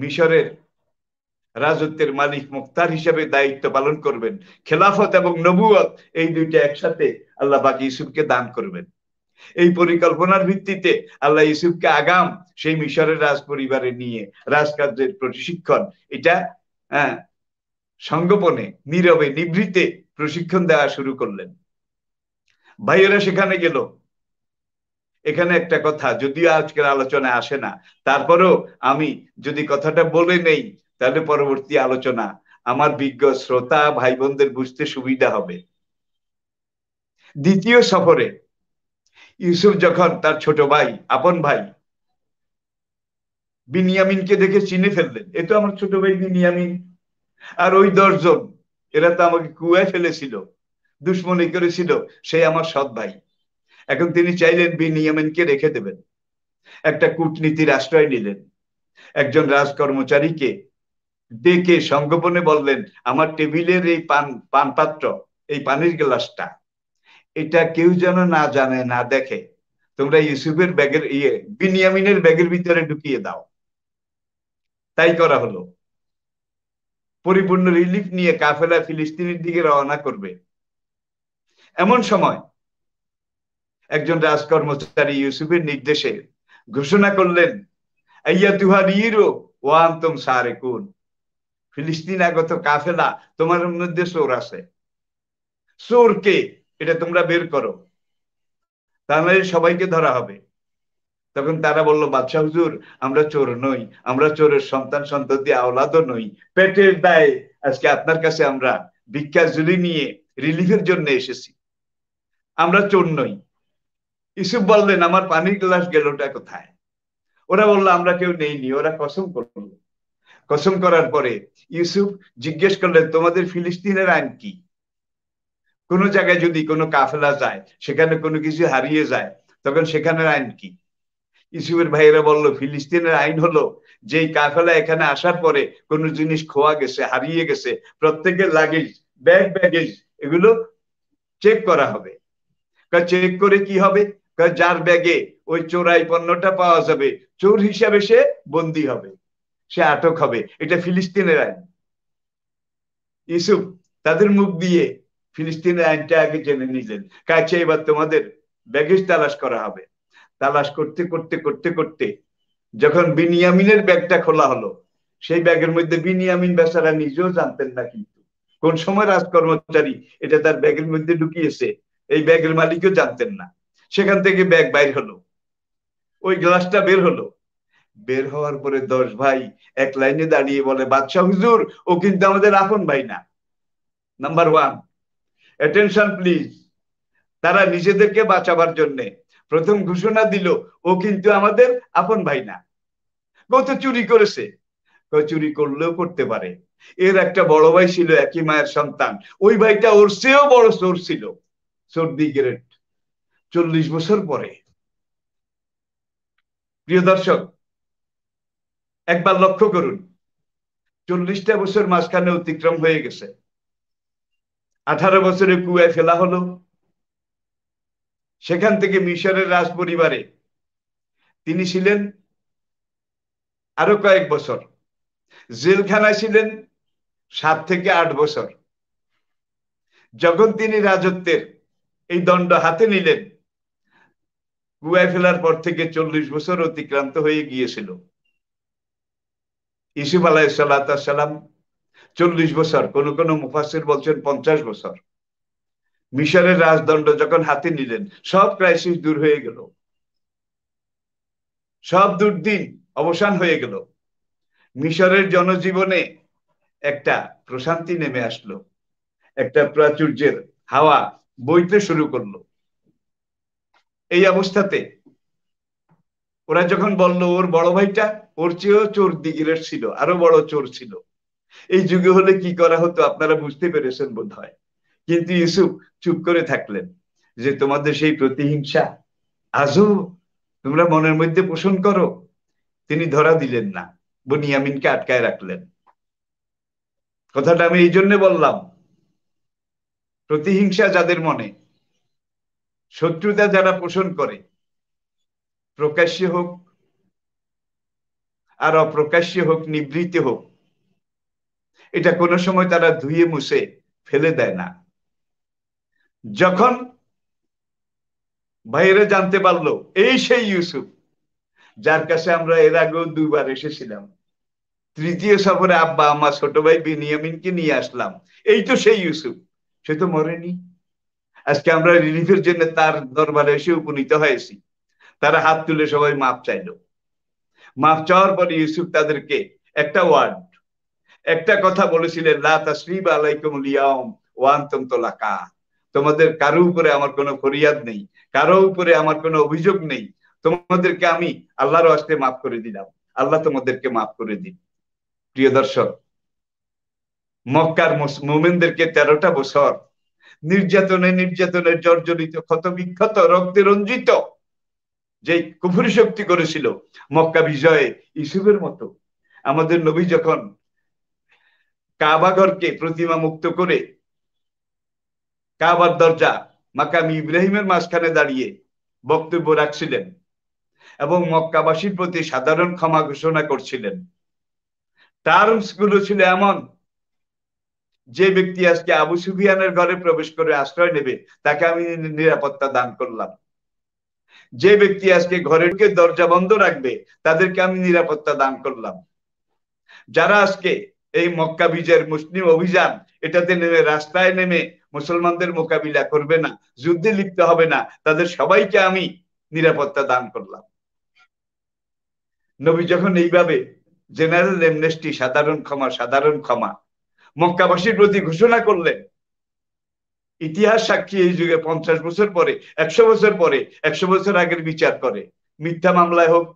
A: মিশরের রাজত্বের মালিক মুক্তার হিসেবে দায়িত্ব পালন করবেন খেলাফত এবং নবুয়ত এই দুইটা একসাথে আল্লাহ বাকি ইসুফকে দান করবেন এই পরিকল্পনার ভিত্তিতে আল্লাহ ইসুফকে আগাম সেই মিশরের রাজ পরিবারে নিয়ে রাজকার্যের প্রশিক্ষণ এটা হ্যাঁ, সংগোপনে নীরবে নিভৃতে প্রশিক্ষণ দেওয়া শুরু করলেন ভাইয়েরা সেখানে গেল এখানে একটা কথা যদিও আজকের আলোচনায় আসে না তারপরেও আমি যদি কথাটা বলে নেই তাহলে পরবর্তী আলোচনা আমার বিজ্ঞ শ্রোতা ভাই বোনদের বুঝতে সুবিধা হবে দ্বিতীয় সফরে ইউসুফ যখন তার ছোট ভাই আপন ভাই বিনিয়ামিনকে দেখে চিনে ফেললেন এ তো আমার ছোট ভাই বিনিয়ামিন আর ওই দশজন এরা তো আমাকে কুয়ায় ফেলেছিল দুশ্মনী করেছিল সেই আমার সৎ ভাই এখন তিনি চাইলেন বিনিয়ামিনকে রেখে দেবেন একটা কূটনীতির আশ্রয় নিলেন একজন রাজ কর্মচারীকে ডেকে সংগোপনে বললেন আমার টেবিলের এই পান পানপাত্র এই পানির গ্লাসটা এটা কেউ যেন না জানে না দেখে তোমরা ইউসুফের ব্যাগের ইয়ে বিনিয়ামিনের ব্যাগের ভিতরে ঢুকিয়ে দাও তাই করা হলো পরিপূর্ণ রিলিফ নিয়ে কাফেলা ফিলিস্তিনের দিকে রওনা করবে এমন সময় একজন রাজ কর্মচারী ইউসুফের নির্দেশে ঘোষণা করলেন আইয়া তুহার ইরো ওয়ান্তম সারেকুন ফিলিস্তিনাগত কাফেলা তোমার মধ্যে চোর আছে চোর কে এটা তোমরা বের করো তাহলে মানে সবাইকে ধরা হবে তখন তারা বললো বাদশাহ হুজুর আমরা চোর নই আমরা চোরের সন্তান সন্ততি আওলাদ নই পেটের দায়ে আজকে আপনার কাছে আমরা ভিক্ষা জুলি নিয়ে রিলিফের জন্য এসেছি আমরা চোর নই ইসুব বললেন আমার পানির গ্লাস গেলটা কোথায় ওরা বললো আমরা কেউ নেইনি ওরা কসম করলো কসম করার পরে ইউসুফ জিজ্ঞেস করলেন তোমাদের ফিলিস্তিনের আইন কি কোন জায়গায় যদি কোনো কাফেলা যায় সেখানে কোনো কিছু হারিয়ে যায় তখন সেখানের আইন কি ইউসুফের ভাইয়েরা বললো ফিলিস্তিনের আইন হলো যে কাফেলা এখানে আসার পরে কোনো জিনিস খোয়া গেছে হারিয়ে গেছে প্রত্যেকের লাগেজ ব্যাগ ব্যাগেজ এগুলো চেক করা হবে চেক করে কি হবে যার ব্যাগে ওই চোরাই পণ্যটা পাওয়া যাবে চোর হিসাবে সে বন্দি হবে সে আটক হবে এটা ফিলিস্তিনের আইন ইসুফ তাদের মুখ দিয়ে ফিলিস্তিনের আইনটা আগে জেনে নিলেন কাছে এবার তোমাদের ব্যাগেজ তালাশ করা হবে তালাশ করতে করতে করতে করতে যখন বিনিয়ামিনের ব্যাগটা খোলা হলো সেই ব্যাগের মধ্যে বিনিয়ামিন বেচারা নিজেও জানতেন না কিন্তু কোন সময় রাজ কর্মচারী এটা তার ব্যাগের মধ্যে ঢুকিয়েছে এই ব্যাগের মালিকও জানতেন না সেখান থেকে ব্যাগ বাইর হলো ওই গ্লাসটা বের হলো বের হওয়ার পরে দশ ভাই এক লাইনে দাঁড়িয়ে বলে বাদশাহ হুজুর ও কিন্তু আমাদের আপন ভাই না নাম্বার ওয়ান অ্যাটেনশন প্লিজ তারা নিজেদেরকে বাঁচাবার জন্য প্রথম ঘোষণা দিল ও কিন্তু আমাদের আপন ভাই না কত চুরি করেছে চুরি করলেও করতে পারে এর একটা বড় ভাই ছিল একই মায়ের সন্তান ওই ভাইটা ওর চেয়েও বড় চোর ছিল সর্দি গ্রেট চল্লিশ বছর পরে প্রিয় দর্শক একবার লক্ষ্য করুন চল্লিশটা বছর মাঝখানে অতিক্রম হয়ে গেছে আঠারো বছরে কুয়ায় ফেলা হলো সেখান থেকে মিশরের রাজ পরিবারে তিনি ছিলেন আরো কয়েক বছর জেলখানায় ছিলেন সাত থেকে আট বছর যখন তিনি রাজত্বের এই দণ্ড হাতে নিলেন কুয়ায় ফেলার পর থেকে চল্লিশ বছর অতিক্রান্ত হয়ে গিয়েছিল ইসুফ আলাই সাল্লাম চল্লিশ বছর কোন কোন মুফাসির বলছেন পঞ্চাশ বছর মিশরের রাজদণ্ড যখন হাতে নিলেন সব ক্রাইসিস দূর হয়ে গেল সব দুর্দিন অবসান হয়ে গেল মিশরের জনজীবনে একটা প্রশান্তি নেমে আসলো একটা প্রাচুর্যের হাওয়া বইতে শুরু করলো এই অবস্থাতে ওরা যখন বলল ওর বড় ভাইটা ওর চেয়েও চোর দিগিরের ছিল আরো বড় চোর ছিল এই যুগে হলে কি করা হতো আপনারা বুঝতে পেরেছেন বোধ হয় কিন্তু ইউসুফ চুপ করে থাকলেন যে তোমাদের সেই প্রতিহিংসা আজও তোমরা মনের মধ্যে পোষণ করো তিনি ধরা দিলেন না বনিয়ামিনকে আটকায় রাখলেন কথাটা আমি এই জন্য বললাম প্রতিহিংসা যাদের মনে শত্রুতা যারা পোষণ করে প্রকাশ্যে হোক আর অপ্রকাশ্যে হোক নিবৃত্তি হোক এটা কোনো সময় তারা ধুয়ে মুছে ফেলে দেয় না যখন বাইরে জানতে পারলো এই সেই ইউসুফ যার কাছে আমরা এর আগেও দুবার এসেছিলাম তৃতীয় সফরে আব্বা আমার ছোট ভাই বিনিয়ামিনকে নিয়ে আসলাম এই তো সেই ইউসুফ সে তো মরেনি আজকে আমরা রিলিফের জন্য তার দরবারে এসে উপনীত হয়েছি তারা হাত তুলে সবাই মাপ চাইলো মাফ চাওয়ার পরে ইউসুফ তাদেরকে একটা ওয়ার্ড একটা কথা বলেছিলেন লা তাসরিব আলাইকুম লিয়াম ওয়ান্তম তোলাকা তোমাদের কারো উপরে আমার কোনো ফরিয়াদ নেই কারো উপরে আমার কোনো অভিযোগ নেই তোমাদেরকে আমি আল্লাহর আসতে মাফ করে দিলাম আল্লাহ তোমাদেরকে মাফ করে দিন প্রিয় দর্শক মক্কার মোমেনদেরকে তেরোটা বছর নির্যাতনে নির্যাতনে জর্জরিত ক্ষত বিক্ষত রক্তে রঞ্জিত যে কুফুরি শক্তি করেছিল মক্কা বিজয়ে ইসুফের মতো আমাদের নবী যখন কাবাঘরকে প্রতিমা মুক্ত করে কাবার দরজা মাকামি ইব্রাহিমের মাঝখানে দাঁড়িয়ে বক্তব্য রাখছিলেন এবং মক্কাবাসীর প্রতি সাধারণ ক্ষমা ঘোষণা করছিলেন টার্মস গুলো ছিল এমন যে ব্যক্তি আজকে আবু সুফিয়ানের ঘরে প্রবেশ করে আশ্রয় নেবে তাকে আমি নিরাপত্তা দান করলাম যে ব্যক্তি আজকে ঘরে ঢুকে দরজা বন্ধ রাখবে তাদেরকে আমি নিরাপত্তা দান করলাম যারা আজকে এই মক্কা বিজয়ের মুসলিম অভিযান এটাতে নেমে রাস্তায় নেমে মুসলমানদের মোকাবিলা করবে না যুদ্ধে লিপ্ত হবে না তাদের সবাইকে আমি নিরাপত্তা দান করলাম নবী যখন এইভাবে জেনারেল এমনেস্টি সাধারণ ক্ষমা সাধারণ ক্ষমা মক্কাবাসীর প্রতি ঘোষণা করলেন ইতিহাস সাক্ষী এই যুগে পঞ্চাশ বছর পরে একশো বছর পরে একশো বছর আগের বিচার করে মিথ্যা মামলায় হোক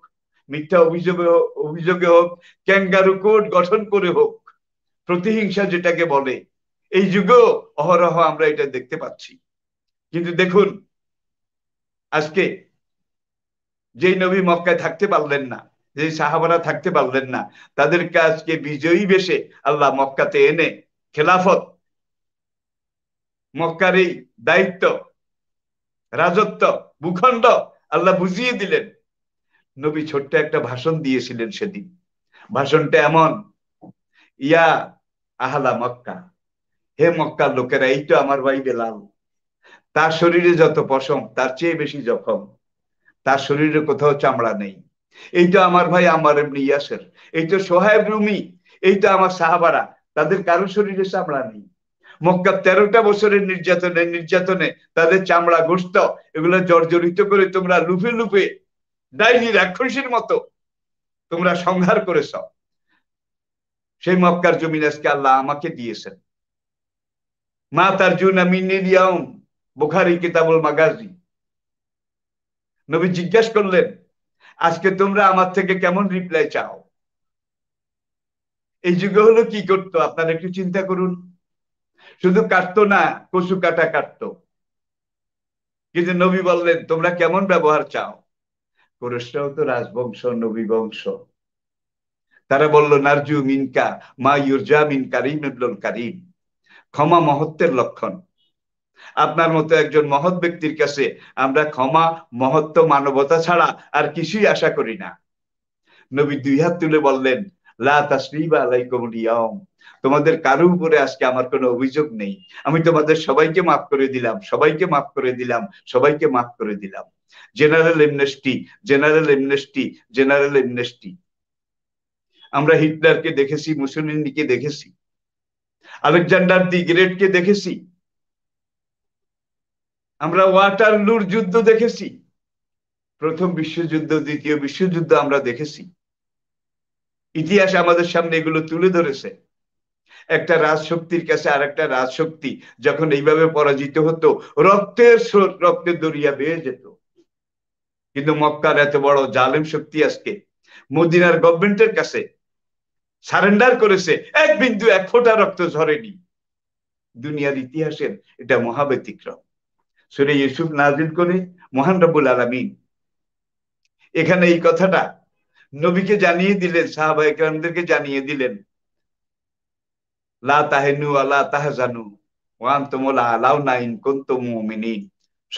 A: মিথ্যা অভিযোগে অভিযোগে হোক ক্যাঙ্গারু কোর্ট গঠন করে হোক প্রতিহিংসা যেটাকে বলে এই যুগেও অহরহ আমরা এটা দেখতে পাচ্ছি কিন্তু দেখুন আজকে যেই নবী মক্কায় থাকতে পারলেন না যে সাহাবারা থাকতে পারলেন না তাদেরকে আজকে বিজয়ী বেশে আল্লাহ মক্কাতে এনে খেলাফত মক্কারি দায়িত্ব রাজত্ব ভূখণ্ড আল্লাহ বুঝিয়ে দিলেন নবী ছোট্ট একটা ভাষণ দিয়েছিলেন সেদিন ভাষণটা এমন ইয়া আহলা মক্কা হে মক্কা লোকেরা এই তো আমার ভাই বেলাল তার শরীরে যত পশম তার চেয়ে বেশি জখম তার শরীরে কোথাও চামড়া নেই এই তো আমার ভাই আমার এমনি ইয়াসের এই তো সোহায়ব রুমি এই তো আমার সাহাবারা তাদের কারো শরীরে চামড়া নেই মক্কা তেরোটা বছরের নির্যাতনে নির্যাতনে তাদের চামড়া গোস্ত এগুলো জর্জরিত করে তোমরা লুফে লুফে ডাইনি রাক্ষসীর মতো তোমরা সংহার করেছ সেই মক্কার জমিন আজকে আল্লাহ আমাকে দিয়েছেন মা তার জুন আমি বুখারি কিতাবুল মাগাজি নবী জিজ্ঞেস করলেন আজকে তোমরা আমার থেকে কেমন রিপ্লাই চাও এই যুগে হলো কি করতো আপনারা একটু চিন্তা করুন শুধু কাটতো না কচু কাটা কাটতো কিন্তু নবী বললেন তোমরা কেমন ব্যবহার চাও কোরেশটাও তো রাজবংশ নবী বংশ তারা বললো নার্জু মিনকা মা ইউরজা মিন কারিম কারিম ক্ষমা মহত্বের লক্ষণ আপনার মতো একজন মহৎ ব্যক্তির কাছে আমরা ক্ষমা মহত্ব মানবতা ছাড়া আর কিছুই আশা করি না নবী দুই হাত তুলে বললেন লা তাসরিবা আলাইকুম ইয়াউম তোমাদের কারো উপরে আজকে আমার কোনো অভিযোগ নেই আমি তোমাদের সবাইকে মাফ করে দিলাম সবাইকে মাফ করে দিলাম সবাইকে মাফ করে দিলাম general amnesty general amnesty general amnesty আমরা হিটলারকে দেখেছি মুসলিনকে দেখেছি আলেকজান্ডার দি গ্রেটকে দেখেছি আমরা ওয়াটার লুর যুদ্ধ দেখেছি প্রথম বিশ্বযুদ্ধ দ্বিতীয় বিশ্বযুদ্ধ আমরা দেখেছি ইতিহাস আমাদের সামনে এগুলো তুলে ধরেছে একটা রাজশক্তির কাছে আর একটা রাজশক্তি যখন এইভাবে পরাজিত হতো রক্তের স্রোত রক্তের দরিয়া বেয়ে যেত কিন্তু মক্কার এত বড় জালেম শক্তি আজকে মদিনার গভর্নমেন্টের কাছে সারেন্ডার করেছে এক বিন্দু এক ফোটা রক্ত ঝরেনি দুনিয়ার ইতিহাসের এটা মহাব্যতিক্রম সুরে ইউসুফ নাজিল করে মহান রব্বুল আলমিন এখানে এই কথাটা নবীকে জানিয়ে দিলেন সাহাবাহিকদেরকে জানিয়ে দিলেন আলাউ নাইন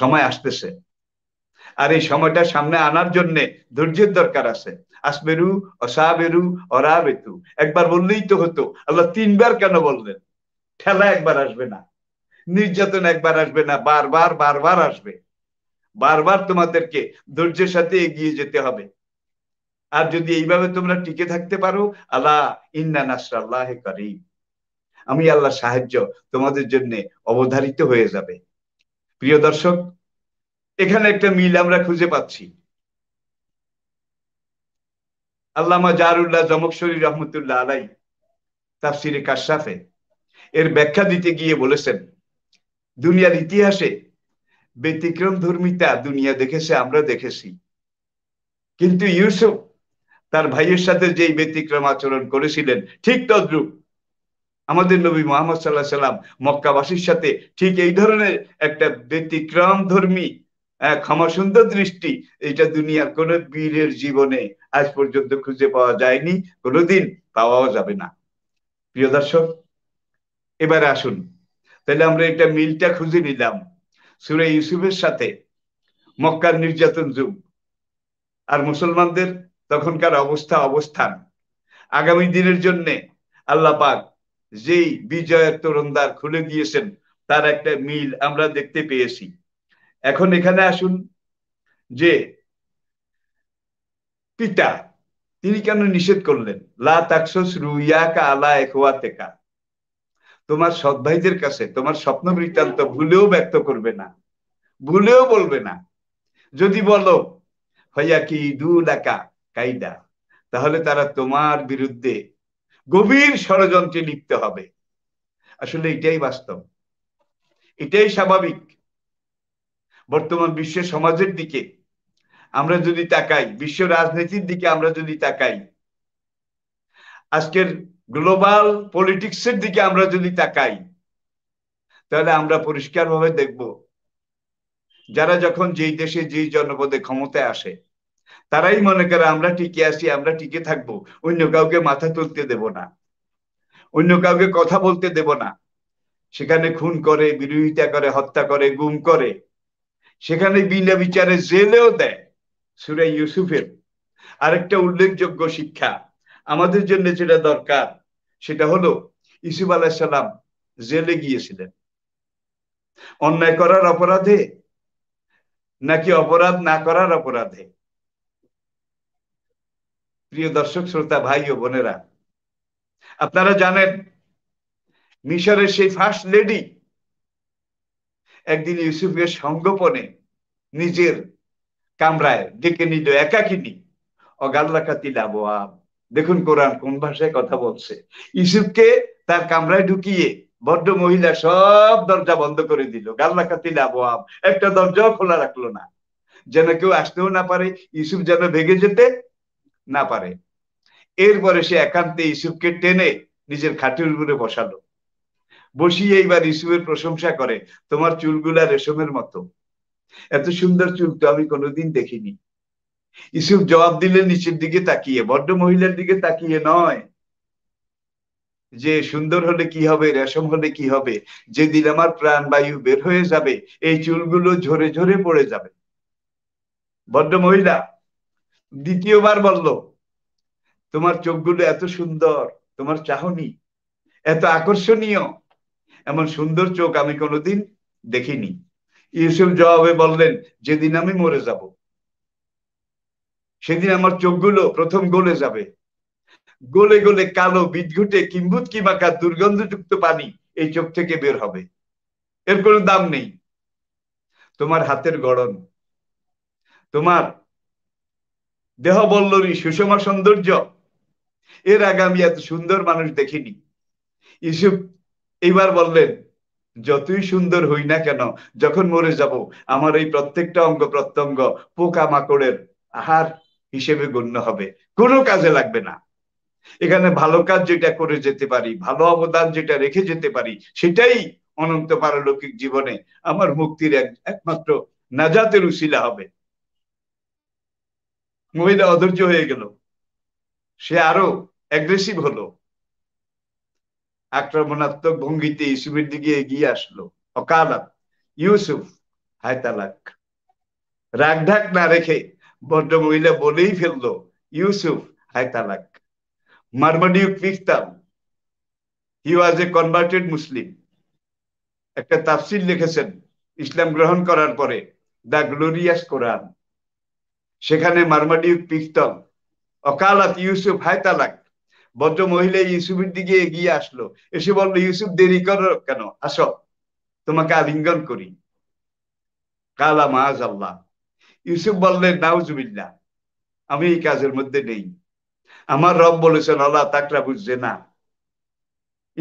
A: সময় আসতেছে আর এই সময়টা সামনে আনার জন্য ধৈর্যের দরকার আছে আসবেরু অসাবেরু অরাবেতু একবার বললেই তো হতো আল্লাহ তিনবার কেন বললেন ঠেলা একবার আসবে না নির্যাতন একবার আসবে না বারবার বারবার আসবে বারবার তোমাদেরকে ধৈর্যের সাথে এগিয়ে যেতে হবে আর যদি এইভাবে তোমরা টিকে থাকতে পারো আল্লাহ ইন্না নাসরাল্লাহ করিম আমি আল্লাহ সাহায্য তোমাদের জন্য অবধারিত হয়ে যাবে প্রিয় দর্শক এখানে একটা মিল আমরা খুঁজে পাচ্ছি আল্লামা জারুল্লাহ জমকশরী রহমতুল্লাহ আলাই তাফসিরে কাশাফে এর ব্যাখ্যা দিতে গিয়ে বলেছেন দুনিয়ার ইতিহাসে ব্যতিক্রম ধর্মিতা দুনিয়া দেখেছে আমরা দেখেছি কিন্তু ইউসুফ তার ভাইয়ের সাথে যেই ব্যতিক্রম আচরণ করেছিলেন ঠিক তদ্রুপ আমাদের নবী মোহাম্মদ সাল্লাহ সাল্লাম মক্কাবাসীর সাথে ঠিক এই ধরনের একটা ব্যতিক্রম ধর্মী ক্ষমা সুন্দর দৃষ্টি এটা দুনিয়ার কোন বীরের জীবনে আজ পর্যন্ত খুঁজে পাওয়া যায়নি কোনোদিন পাওয়াও যাবে না প্রিয় দর্শক এবারে আসুন তাহলে আমরা এটা মিলটা খুঁজে নিলাম সুরে ইউসুফের সাথে মক্কার নির্যাতন যুগ আর মুসলমানদের তখনকার অবস্থা অবস্থান আগামী দিনের জন্যে আল্লাহ যেই বিজয়ের তোরণদার খুলে দিয়েছেন তার একটা মিল আমরা দেখতে পেয়েছি এখন এখানে আসুন যে পিতা তিনি কেন নিষেধ করলেন লা তাকসস আলা তোমার সৎ ভাইদের কাছে তোমার স্বপ্ন বৃত্তান্ত ভুলেও ব্যক্ত করবে না ভুলেও বলবে না যদি বলো হইয়া কি দু ডাকা কাইদা তাহলে তারা তোমার বিরুদ্ধে গভীর ষড়যন্ত্রে লিপ্ত হবে আসলে এটাই বাস্তব এটাই স্বাভাবিক বর্তমান বিশ্ব সমাজের দিকে আমরা যদি তাকাই বিশ্ব রাজনীতির দিকে আমরা যদি তাকাই আজকের গ্লোবাল পলিটিক্স এর দিকে আমরা যদি তাকাই তাহলে আমরা পরিষ্কারভাবে দেখব যারা যখন যেই দেশে যেই জনপদে ক্ষমতায় আসে তারাই মনে করে আমরা টিকে আসি আমরা টিকে থাকব অন্য কাউকে মাথা তুলতে দেব না অন্য কাউকে কথা বলতে দেব না সেখানে খুন করে বিরোধিতা করে হত্যা করে গুম করে সেখানে বিনা বিচারে জেলেও দেয় সুরে ইউসুফের আরেকটা উল্লেখযোগ্য শিক্ষা আমাদের জন্য যেটা দরকার সেটা হলো ইসুফ আলাহিসাল্লাম জেলে গিয়েছিলেন অন্যায় করার অপরাধে নাকি অপরাধ না করার অপরাধে প্রিয় দর্শক শ্রোতা ভাই ও বোনেরা আপনারা জানেন মিশরের সেই ফার্স্ট লেডি একদিন ইউসুফের সঙ্গোপনে নিজের কামরায় ডেকে নিল একাকিনী অগাল্লাকাতি লাবোয়াব দেখুন কোরআন কোন ভাষায় কথা বলছে ইউসুফকে তার কামরায় ঢুকিয়ে বড্ড মহিলা সব দরজা বন্ধ করে দিল গাল্লাকাতি লাবোয়াব একটা দরজাও খোলা রাখলো না যেন কেউ আসতেও না পারে ইউসুফ যেন ভেঙে যেতে না পারে এরপরে সে একান্তে ইসুফকে টেনে নিজের খাটের উপরে বসালো বসিয়ে এইবার ইসুফের প্রশংসা করে তোমার চুলগুলা রেশমের মতো এত সুন্দর চুল তো আমি কোনোদিন দেখিনি ইসুফ জবাব দিলেন নিচের দিকে তাকিয়ে বড্ড মহিলার দিকে তাকিয়ে নয় যে সুন্দর হলে কি হবে রেশম হলে কি হবে যেদিন আমার প্রাণ বায়ু বের হয়ে যাবে এই চুলগুলো ঝরে ঝরে পড়ে যাবে বড্ড মহিলা দ্বিতীয়বার বলল তোমার চোখগুলো এত সুন্দর তোমার চাহনি এত আকর্ষণীয় এমন সুন্দর চোখ আমি কোনোদিন দেখিনি ইউসুফ জবাবে বললেন যেদিন আমি মরে যাব সেদিন আমার চোখগুলো প্রথম গলে যাবে গলে গলে কালো বিদঘুটে কিম্বুত কিমাকা দুর্গন্ধযুক্ত পানি এই চোখ থেকে বের হবে এর কোনো দাম নেই তোমার হাতের গড়ন তোমার দেহবল্লরী সুষমা সৌন্দর্য এর আগে আমি এত সুন্দর মানুষ দেখিনি ইসুফ এইবার বললেন যতই সুন্দর হই না কেন যখন মরে যাব আমার এই প্রত্যেকটা অঙ্গ প্রত্যঙ্গ পোকা মাকড়ের আহার হিসেবে গণ্য হবে কোনো কাজে লাগবে না এখানে ভালো কাজ যেটা করে যেতে পারি ভালো অবদান যেটা রেখে যেতে পারি সেটাই অনন্ত পারলৌকিক জীবনে আমার মুক্তির একমাত্র নাজাতের উশিলা হবে মহিলা অধৈর্য হয়ে গেল সে আরো অ্যাগ্রেসিভ হলো আক্রমণাত্মক ভঙ্গিতে ইসুফের দিকে এগিয়ে আসলো অকালাত ইউসুফ হায়তালাক রাগঢাক না রেখে বড্ড মহিলা বলেই ফেললো ইউসুফ হায়তালাক মার্মাডিউক ফিফতাম হি ওয়াজ এ কনভার্টেড মুসলিম একটা তাফসিল লিখেছেন ইসলাম গ্রহণ করার পরে দ্য গ্লোরিয়াস কোরআন সেখানে মারমাডিউ পিকতম অকালাত ইউসুফ হায়তালাক বদ্র মহিলা ইউসুফের দিকে এগিয়ে আসলো এসে বললো ইউসুফ দেরি করো কেন আস তোমাকে আলিঙ্গন করি কালা মাজ আল্লাহ ইউসুফ বললেন নাউজুবিল্লা আমি এই কাজের মধ্যে নেই আমার রব বলেছেন আল্লাহ তাকরা বুঝছে না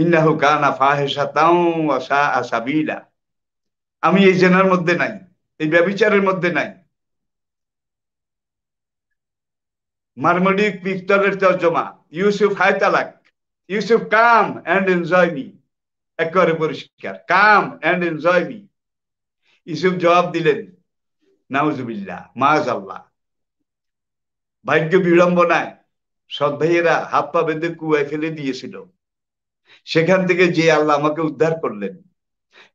A: ইন্নাহু কানা ফাহেসা তাও আসা আসাবিলা আমি এই জেনার মধ্যে নাই এই ব্যবিচারের মধ্যে নাই Marmaduke Victor's তর্জমা ইউসুফ হায়তালাক Yusuf come and enjoy me একবারে পরিষ্কার come and enjoy me Yusuf জবাব দিলেন নাউজুবিল্লা মাজ আল্লাহ ভাগ্য বিড়ম্বনায় সৎ ভাইয়েরা হাত পা বেঁধে কুয়ায় ফেলে দিয়েছিল সেখান থেকে যে আল্লাহ আমাকে উদ্ধার করলেন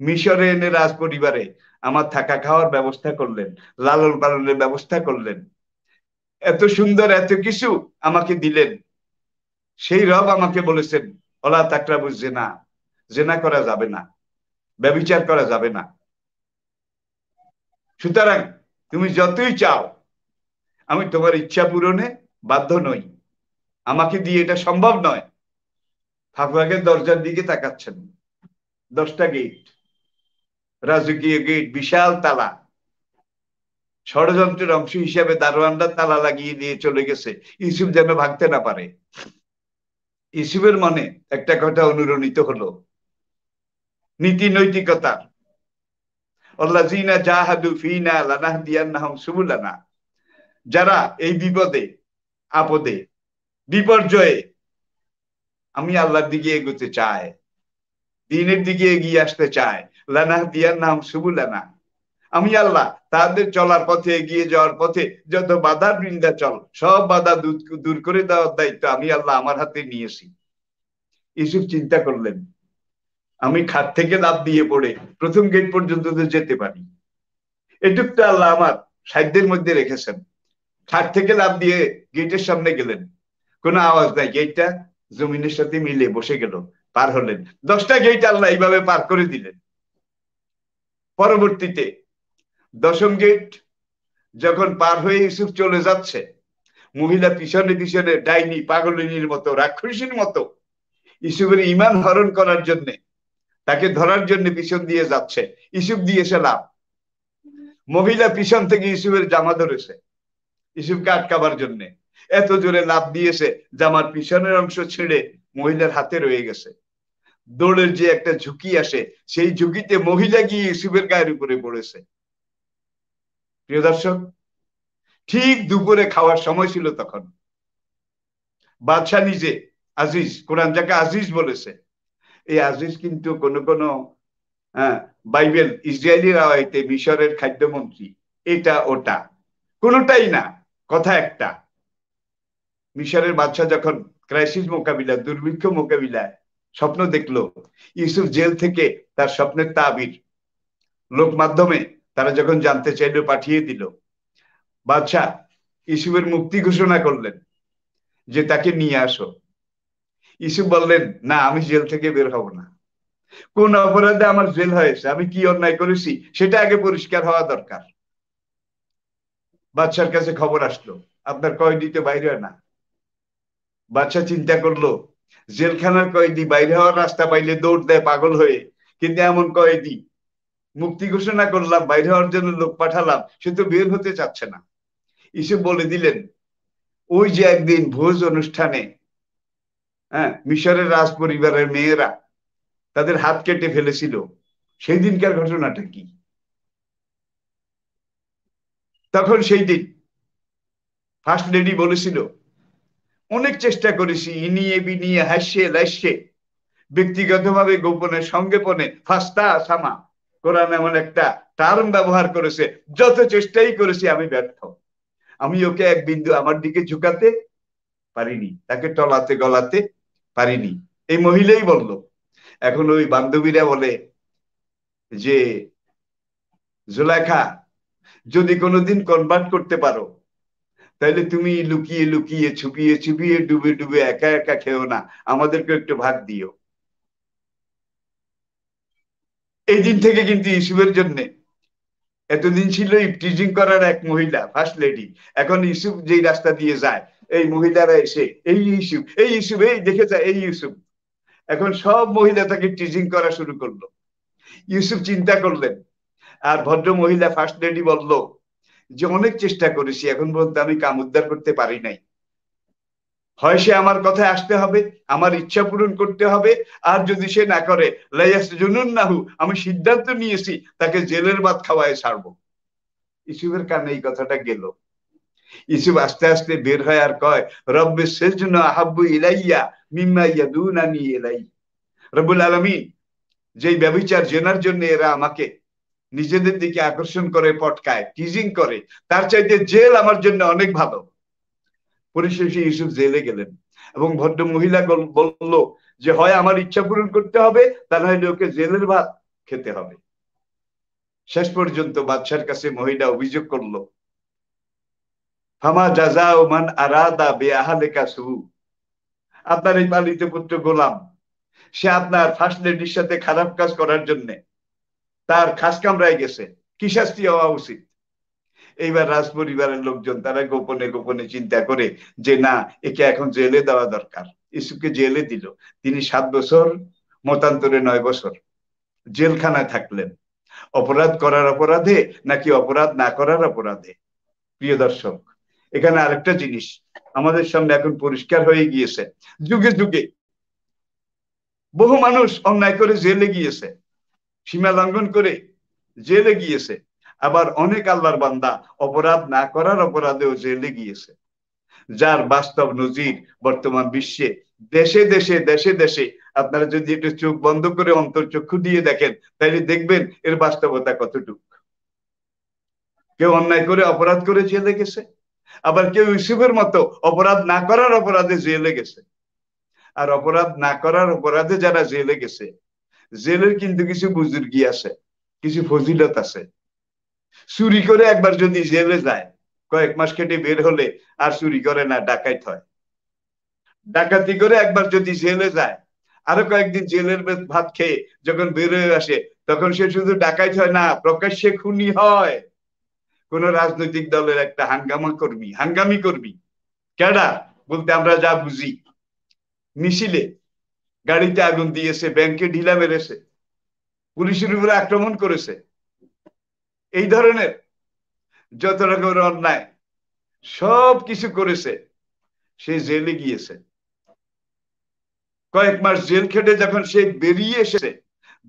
A: মিশরে এনে রাজ পরিবারে আমার থাকা খাওয়ার ব্যবস্থা করলেন লালন পালনের ব্যবস্থা করলেন এত সুন্দর এত কিছু আমাকে দিলেন সেই রব আমাকে বলেছেন অলা তাকরা বুঝছে না জেনা করা যাবে না ব্যবচার করা যাবে না সুতরাং তুমি যতই চাও আমি তোমার ইচ্ছা পূরণে বাধ্য নই আমাকে দিয়ে এটা সম্ভব নয় ফাঁকুয়াকে দরজার দিকে তাকাচ্ছেন দশটা গেট রাজকীয় গেট বিশাল তালা ষড়যন্ত্রের অংশ হিসাবে দারোয়ানরা তালা লাগিয়ে দিয়ে চলে গেছে ইসুফ যেন ভাগতে না পারে ইসুফের মনে একটা কথা অনুরণিত হলো নীতি নৈতিকতার যারা এই বিপদে আপদে বিপর্যয়ে আমি আল্লাহর দিকে এগোতে চাই দিনের দিকে এগিয়ে আসতে চায় লানাহ দিয়ার নাম সুবুলানা আমি আল্লাহ তাদের চলার পথে এগিয়ে যাওয়ার পথে যত বাধা বৃন্দা চল সব বাধা দূর করে দেওয়ার দায়িত্ব আমি আল্লাহ আমার হাতে নিয়েছি ইসুফ চিন্তা করলেন আমি খাট থেকে লাভ দিয়ে পড়ে প্রথম গেট পর্যন্ত তো যেতে পারি এটুক তো আল্লাহ আমার সাধ্যের মধ্যে রেখেছেন খাট থেকে লাভ দিয়ে গেটের সামনে গেলেন কোনো আওয়াজ নাই গেটটা জমিনের সাথে মিলে বসে গেল পার হলেন দশটা গেট আল্লাহ এইভাবে পার করে দিলেন পরবর্তীতে দশম গেট যখন পার হয়ে ইউসুফ চলে যাচ্ছে মহিলা পিছনে পিছনে ডাইনি পাগলিনীর মতো রাক্ষসীর মতো ইসুফের ইমান হরণ করার জন্য তাকে ধরার জন্য পিছন দিয়ে যাচ্ছে ইসুফ দিয়েছে লাভ মহিলা পিছন থেকে ইসুফের জামা ধরেছে ইসুফকে আটকাবার জন্য এত জোরে লাভ দিয়েছে জামার পিছনের অংশ ছেড়ে মহিলার হাতে রয়ে গেছে দৌড়ের যে একটা ঝুঁকি আসে সেই ঝুঁকিতে মহিলা গিয়ে ইসুফের গায়ের উপরে পড়েছে প্রিয় দর্শক ঠিক দুপুরে খাওয়ার সময় ছিল তখন বাদশাহ নিজে আজিজ কোরআন যাকে আজিজ বলেছে এই আজিজ কিন্তু কোন কোন হ্যাঁ, বাইবেল ইসরায়েলি রাওয়াইতে মিশরের খাদ্যমন্ত্রী এটা ওটা কোনটাই না কথা একটা মিশরের বাদশাহ যখন ক্রাইসিস মোকাবিলা দুর্ভিক্ষ মোকাবিলায় স্বপ্ন দেখলো ইউসুফ জেল থেকে তার স্বপ্নের তাবির লোক মাধ্যমে তারা যখন জানতে চাইলো পাঠিয়ে দিল বাদশাহ ইসুফের মুক্তি ঘোষণা করলেন যে তাকে নিয়ে আসো ইসুফ বললেন না আমি জেল থেকে বের হব না কোন অপরাধে আমার জেল হয়েছে আমি কি অন্যায় করেছি সেটা আগে পরিষ্কার হওয়া দরকার বাদশার কাছে খবর আসলো আপনার কয়েদিতে বাইরে হয় না বাচ্চা চিন্তা করলো জেলখানার কয়েদি বাইরে হওয়ার রাস্তা পাইলে দৌড় দেয় পাগল হয়ে কিন্তু এমন কয়েদি মুক্তি ঘোষণা করলাম বাইরে হওয়ার জন্য লোক পাঠালাম সে তো বের হতে চাচ্ছে না ইসে বলে দিলেন ওই যে একদিন ভোজ অনুষ্ঠানে হ্যাঁ মিশরের রাজ পরিবারের মেয়েরা তাদের হাত কেটে ফেলেছিল সেই দিনকার ঘটনাটা কি তখন সেই দিন ফার্স্ট লেডি বলেছিল অনেক চেষ্টা করেছি ইনিয়ে বিনিয়ে হাসিয়ে লাসিয়ে ব্যক্তিগতভাবে গোপনে সঙ্গে পনে ফাস্তা সামা কোরআন এমন একটা টার্ম ব্যবহার করেছে যত চেষ্টাই করেছি আমি ব্যর্থ আমি ওকে এক বিন্দু আমার দিকে ঝুঁকাতে পারিনি তাকে টলাতে গলাতে পারিনি এই মহিলাই বলল এখন ওই বান্ধবীরা বলে যে জোলেখা যদি কোনোদিন কনভার্ট করতে পারো তাহলে তুমি লুকিয়ে লুকিয়ে ছুপিয়ে ছুপিয়ে ডুবে ডুবে একা একা খেও না আমাদেরকে একটু ভাগ দিও এই দিন থেকে কিন্তু ইস্যুয়ের জন্য এতদিন ছিল টিচিং করার এক মহিলা ফার্স্ট লেডি এখন ইউসুফ যেই রাস্তা দিয়ে যায় এই মহিলারা এসে এই ইস্যু এই ইস্যু এই দেখে যায় এই ইউসুফ এখন সব মহিলা তাকে টিচিং করা শুরু করলো ইউসুফ চিন্তা করলেন আর ভদ্র মহিলা ফার্স্ট লেডি বলল যে অনেক চেষ্টা করেছি এখন পর্যন্ত আমি কাম উদ্ধার করতে পারি নাই হয় সে আমার কথায় আসতে হবে আমার ইচ্ছা পূরণ করতে হবে আর যদি সে না করে লাইয়াস জুনুন নাহু আমি সিদ্ধান্ত নিয়েছি তাকে জেলের ভাত খাওয়ায় ছাড়বো ইসুফের কানে এই কথাটা গেল ইসুফ আস্তে আস্তে বের হয় আর কয় রব্বে জন্য আহাব্বু ইলাইয়া মিম্মা ইয়াদুনানি এলাই রব্বুল আলমী যেই ব্যবিচার জেনার জন্য এরা আমাকে নিজেদের দিকে আকর্ষণ করে পটকায় টিজিং করে তার চাইতে জেল আমার জন্য অনেক ভালো পরিশেষে ইউসুফ জেলে গেলেন এবং ভদ্র মহিলা বলল যে হয় আমার ইচ্ছা পূরণ করতে হবে তা নয় ওকে জেলের ভাত খেতে হবে শেষ পর্যন্ত বাদশার কাছে মহিলা অভিযোগ করলো হামা জাজা ওমান আরাদা বেআহা লেখা সু আপনার এই পালিত পুত্র গোলাম সে আপনার ফার্স্ট লেডির সাথে খারাপ কাজ করার জন্য তার খাস কামড়ায় গেছে কি শাস্তি হওয়া উচিত এইবার রাজ পরিবারের লোকজন তারা গোপনে গোপনে চিন্তা করে যে না একে এখন জেলে দেওয়া দরকার ইসুকে জেলে দিল তিনি সাত বছর মতান্তরে নয় বছর জেলখানায় থাকলেন অপরাধ করার অপরাধে নাকি অপরাধ না করার অপরাধে প্রিয় দর্শক এখানে আরেকটা জিনিস আমাদের সামনে এখন পরিষ্কার হয়ে গিয়েছে যুগে যুগে বহু মানুষ অন্যায় করে জেলে গিয়েছে সীমা লঙ্ঘন করে জেলে গিয়েছে আবার অনেক আল্লাহর বান্দা অপরাধ না করার অপরাধেও জেলে গিয়েছে যার বাস্তব নজির বর্তমান বিশ্বে দেশে দেশে দেশে দেশে আপনারা যদি একটু চোখ বন্ধ করে অন্তর্চক্ষু দিয়ে দেখেন তাহলে দেখবেন এর বাস্তবতা কতটুক কেউ অন্যায় করে অপরাধ করে জেলে গেছে আবার কেউ ইউসুফের মতো অপরাধ না করার অপরাধে জেলে গেছে আর অপরাধ না করার অপরাধে যারা জেলে গেছে জেলের কিন্তু কিছু বুজুর্গি আছে কিছু ফজিলত আছে চুরি করে একবার যদি জেলে যায় কয়েক মাস কেটে বের হলে আর চুরি করে না ডাকাইত হয় ডাকাতি করে একবার যদি জেলে যায় আরো কয়েকদিন জেলের ভাত খেয়ে যখন বের হয়ে আসে তখন সে শুধু ডাকাইত হয় না প্রকাশ্যে খুনি হয় কোন রাজনৈতিক দলের একটা হাঙ্গামা কর্মী হাঙ্গামি কর্মী কেডা বলতে আমরা যা বুঝি মিছিলে গাড়িতে আগুন দিয়েছে ব্যাংকে ঢিলা মেরেছে পুলিশের উপরে আক্রমণ করেছে এই ধরনের যত রকমের অন্যায় সব কিছু করেছে সে জেলে গিয়েছে কয়েক মাস জেল খেটে যখন সে বেরিয়ে এসেছে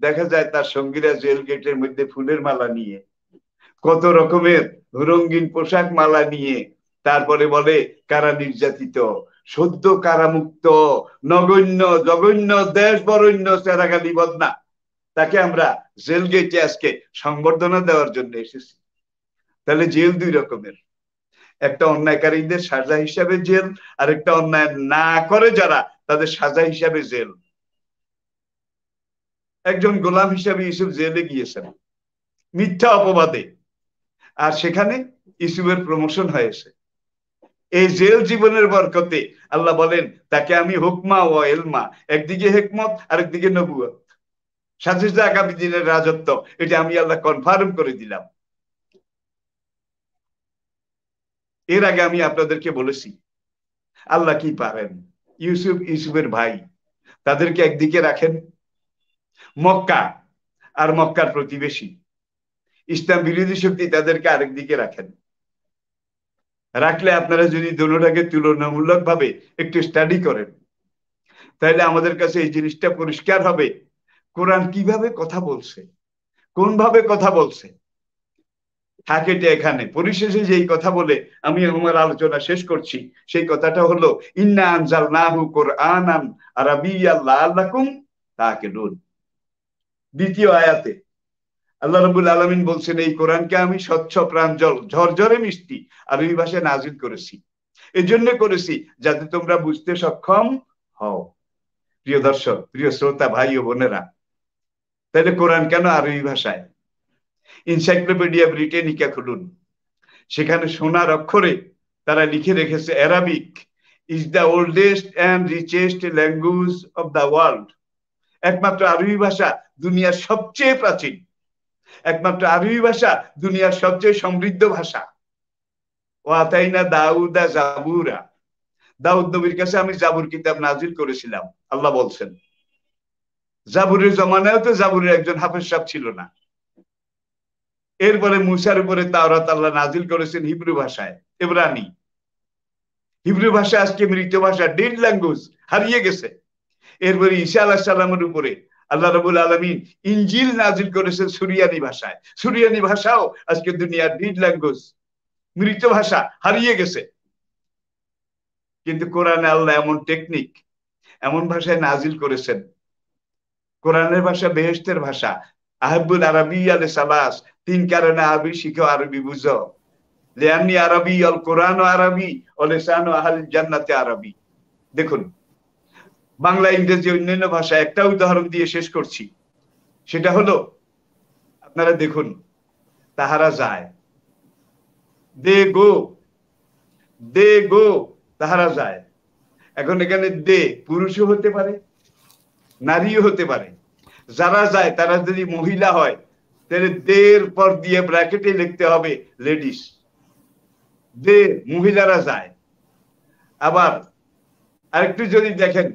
A: দেখা যায় তার সঙ্গীরা জেল গেটের মধ্যে ফুলের মালা নিয়ে কত রকমের রঙিন পোশাক মালা নিয়ে তারপরে বলে কারা নির্যাতিত সদ্য কারামুক্ত নগণ্য জগন্য দেশ বরণ্য চেরাগালি বদনা তাকে আমরা জেল গেটে আজকে সংবর্ধনা দেওয়ার জন্য এসেছি তাহলে জেল দুই রকমের একটা অন্যায়কারীদের সাজা হিসাবে জেল আর একটা অন্যায় না করে যারা তাদের সাজা হিসাবে জেল একজন গোলাম হিসাবে ইসুফ জেলে গিয়েছেন মিথ্যা অপবাদে আর সেখানে ইসুফের প্রমোশন হয়েছে এই জেল জীবনের বরকতে আল্লাহ বলেন তাকে আমি হুকমা ও এলমা একদিকে হেকমত আরেকদিকে নবুয়া সাথে আগামী দিনের রাজত্ব এটা আমি আল্লাহ কনফার্ম করে দিলাম এর আগে আমি আপনাদেরকে বলেছি আল্লাহ কি পারেন ইউসুফ ইউসুফের ভাই তাদেরকে একদিকে রাখেন মক্কা আর মক্কার প্রতিবেশী ইসলাম বিরোধী শক্তি তাদেরকে আরেক দিকে রাখেন রাখলে আপনারা যদি দুটাকে তুলনামূলক ভাবে একটু স্টাডি করেন তাহলে আমাদের কাছে এই জিনিসটা পরিষ্কার হবে কোরআন কিভাবে কথা বলছে কোনভাবে কথা বলছে হ্যাকেটে এখানে পরিশেষে যেই কথা বলে আমি আমার আলোচনা শেষ করছি সেই কথাটা হলো ইন্না আনজাল নাহু কোরআনান আরাবিয়াল্লাহ আল্লাকুম তাকে ডুন দ্বিতীয় আয়াতে আল্লাহ রবুল আলমিন বলছেন এই কোরআনকে আমি স্বচ্ছ প্রাণ জল ঝরঝরে মিষ্টি আর ওই ভাষায় নাজিল করেছি এই জন্য করেছি যাতে তোমরা বুঝতে সক্ষম হও প্রিয় দর্শক প্রিয় শ্রোতা ভাই ও বোনেরা তাহলে কোরআন কেন আরবি ভাষায় ইনসাইক্লোপিডিয়া ব্রিটেনিকা খুলুন সেখানে সোনার অক্ষরে তারা লিখে রেখেছে Arabic is the oldest and richest language of the world একমাত্র আরবি ভাষা দুনিয়ার সবচেয়ে প্রাচীন একমাত্র আরবি ভাষা দুনিয়ার সবচেয়ে সমৃদ্ধ ভাষা ও আতাইনা দাউদা জাবুরা দাউদ নবীর কাছে আমি জাবুর কিতাব নাজির করেছিলাম আল্লাহ বলছেন জাবুরের জমানায় তো জাবুরের একজন হাফেজ সাহ ছিল না এরপরে মুসার উপরে তাওরাত আল্লাহ নাজিল করেছেন হিব্রু ভাষায় এবরানি হিব্রু ভাষা আজকে মৃত ভাষা ডেড ল্যাঙ্গুয়েজ হারিয়ে গেছে এরপরে ঈশা আল্লাহ সাল্লামের উপরে আল্লাহ রবুল আলমিন ইঞ্জিল নাজিল করেছেন সুরিয়ানি ভাষায় সুরিয়ানি ভাষাও আজকে দুনিয়ার ডিড ল্যাঙ্গুয়েজ মৃত ভাষা হারিয়ে গেছে কিন্তু কোরআনে আল্লাহ এমন টেকনিক এমন ভাষায় নাজিল করেছেন কোরআনের ভাষা বেহেস্তের ভাষা আহাবুল আরবি আল সালাস তিন কারণে আরবি শিখো আরবি বুঝো লেয়ানি আরবি অল কোরআন আরবি অলেসান আহাল জান্নাতে আরবি দেখুন বাংলা ইংরেজি অন্যান্য ভাষা একটা উদাহরণ দিয়ে শেষ করছি সেটা হলো আপনারা দেখুন তাহারা যায় দে গো দে গো তাহারা যায় এখন এখানে দে পুরুষও হতে পারে নারীও হতে পারে যারা যায় তারা যদি মহিলা হয় তাহলে দের পর দিয়ে ব্র্যাকেটে লিখতে হবে লেডিস দে মহিলারা যায় আবার আরেকটু যদি দেখেন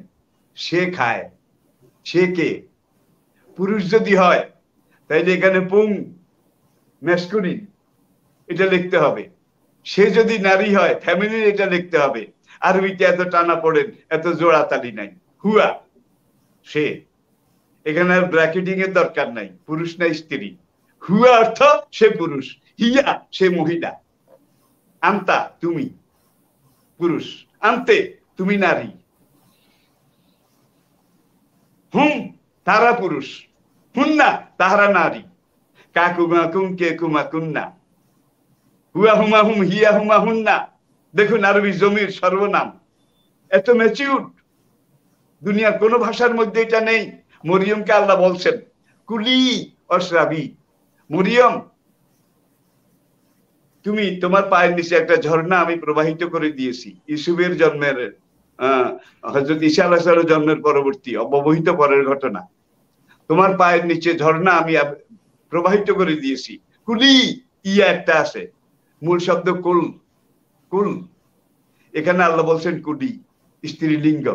A: সে খায় সে কে পুরুষ যদি হয় তাইলে এখানে পুং মেসকুলিন এটা লিখতে হবে সে যদি নারী হয় ফ্যামিলির এটা লিখতে হবে আরবিতে এত টানা পড়েন এত জোড়াতালি নাই হুয়া সে এখানে ব্র্যাকেটিং এর দরকার নাই পুরুষ না স্ত্রী হুয়া অর্থ সে পুরুষ হিয়া সে মহিলা আন্তা তুমি পুরুষ আনতে তুমি নারী হুম তারা পুরুষ না তাহারা নারী কাকুমা কুম কে কুমা না হুয়া হুমা হুম হিয়া হুমা না দেখুন আরবি জমির সর্বনাম এত ম্যাচিউড দুনিয়ার কোনো ভাষার মধ্যে এটা নেই মরিয়মকে আল্লাহ বলছেন কুলি অশ্রাবি মরিয়ম তুমি তোমার পায়ের নিচে একটা ঝর্ণা আমি প্রবাহিত করে দিয়েছি ইসুবের জন্মের হজরত ঈশা আল্লাহ জন্মের পরবর্তী অব্যবহিত পরের ঘটনা তোমার পায়ের নিচে ঝর্ণা আমি প্রবাহিত করে দিয়েছি কুলি ইয়া একটা আছে মূল শব্দ কুল কুল এখানে আল্লাহ বলছেন কুলি স্ত্রীলিঙ্গ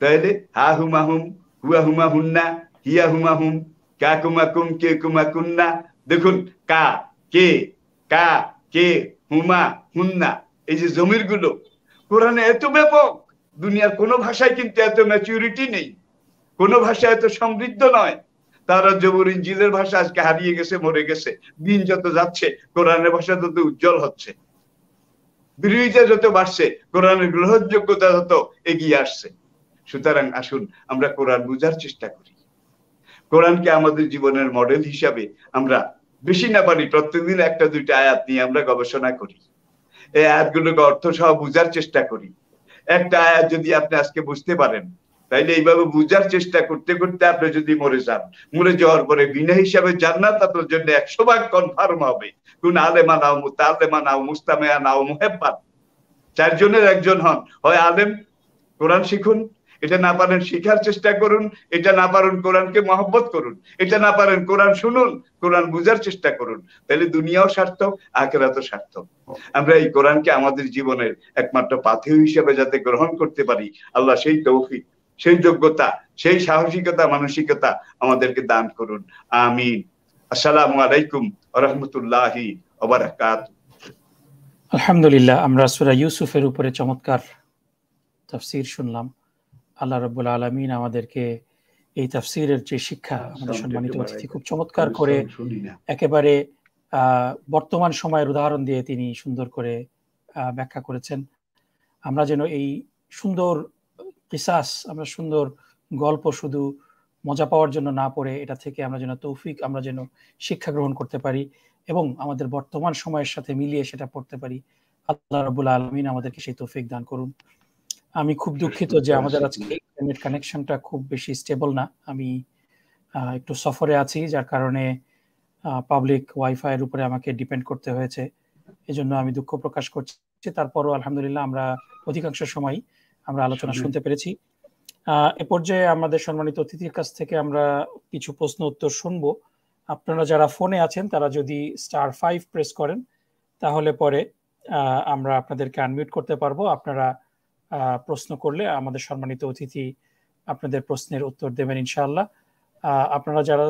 A: তাহলে হা হুমা হুম হুয়া হুমা হুন্না হিয়া হুমা হুম কা কুমা কুম কে কুমা কুন্না দেখুন কা কে কা কে হুমা হুন্না এই যে জমির গুলো কোরআনে এত ব্যাপক দুনিয়ার কোনো ভাষায় কিন্তু এত ম্যাচুরিটি নেই কোনো ভাষা এত সমৃদ্ধ নয় তারা জবর ইঞ্জিলের ভাষা আজকে হারিয়ে গেছে মরে গেছে দিন যত যাচ্ছে কোরআনের ভাষা তত উজ্জ্বল হচ্ছে বিরোধিতা যত বাড়ছে কোরআনের গ্রহণযোগ্যতা তত এগিয়ে আসছে সুতরাং আসুন আমরা কোরআন বুঝার চেষ্টা করি কোরআনকে আমাদের জীবনের মডেল হিসাবে আমরা বেশি না পারি প্রত্যেকদিন একটা দুইটা আয়াত নিয়ে আমরা গবেষণা করি এই আয়াতগুলোকে অর্থ সহ বুঝার চেষ্টা করি একটা আয়াত যদি আপনি আজকে বুঝতে পারেন তাইলে এইভাবে বুঝার চেষ্টা করতে করতে আপনি যদি মরে যান মরে যাওয়ার পরে বিনা হিসাবে জান্নাত আপনার জন্য একশো ভাগ কনফার্ম হবে কোন আলেমা নাও মুতালেমা নাও মুস্তামেয়া নাও মুহেব্বান চারজনের একজন হন হয় আলেম কোরআন শিখুন এটা না পারেন শিখার চেষ্টা করুন এটা না পারেন কোরআনকে মহব্বত করুন এটা না পারেন কোরআন শুনুন কোরআন বুঝার চেষ্টা করুন তাহলে দুনিয়াও সার্থক আখেরাত সার্থক আমরা এই কোরআনকে আমাদের জীবনের একমাত্র পাথে হিসেবে যাতে গ্রহণ করতে পারি আল্লাহ সেই তৌফিক সেই যোগ্যতা সেই সাহসিকতা মানসিকতা আমাদেরকে দান করুন আমিন আসসালামু আলাইকুম রহমতুল্লাহি ওবারাকাত
B: আলহামদুলিল্লাহ আমরা সুরা ইউসুফের উপরে চমৎকার তাফসির শুনলাম আল্লাহ রব আলমিন আমাদেরকে এই তাফসিরের যে শিক্ষা হ্যাঁ, আমাদের সম্মানিত অতিথি খুব চমৎকার করে একেবারে বর্তমান সময়ের উদাহরণ দিয়ে তিনি সুন্দর করে ব্যাখ্যা করেছেন আমরা যেন এই সুন্দর কিসাস আমরা সুন্দর গল্প শুধু মজা পাওয়ার জন্য না পড়ে এটা থেকে আমরা যেন তৌফিক আমরা যেন শিক্ষা গ্রহণ করতে পারি এবং আমাদের বর্তমান সময়ের সাথে মিলিয়ে সেটা পড়তে পারি আল্লাহ রবুল্লা আলমিন আমাদেরকে সেই তৌফিক দান করুন আমি খুব দুঃখিত যে আমাদের আজকে ইন্টারনেট কানেকশনটা খুব বেশি স্টেবল না আমি একটু সফরে আছি যার কারণে পাবলিক ওয়াইফাই এর উপরে আমাকে ডিপেন্ড করতে হয়েছে এজন্য আমি দুঃখ প্রকাশ করছি তারপরও আলহামদুলিল্লাহ আমরা অধিকাংশ সময় আমরা আলোচনা শুনতে পেরেছি এ পর্যায়ে আমাদের সম্মানিত অতিথির কাছ থেকে আমরা কিছু প্রশ্ন উত্তর শুনব আপনারা যারা ফোনে আছেন তারা যদি স্টার ফাইভ প্রেস করেন তাহলে পরে আমরা আপনাদেরকে আনমিউট করতে পারবো আপনারা প্রশ্ন করলে আমাদের সম্মানিত অতিথি আপনাদের প্রশ্নের উত্তর দেবেন ইনশাআল্লাহ আপনারা যারা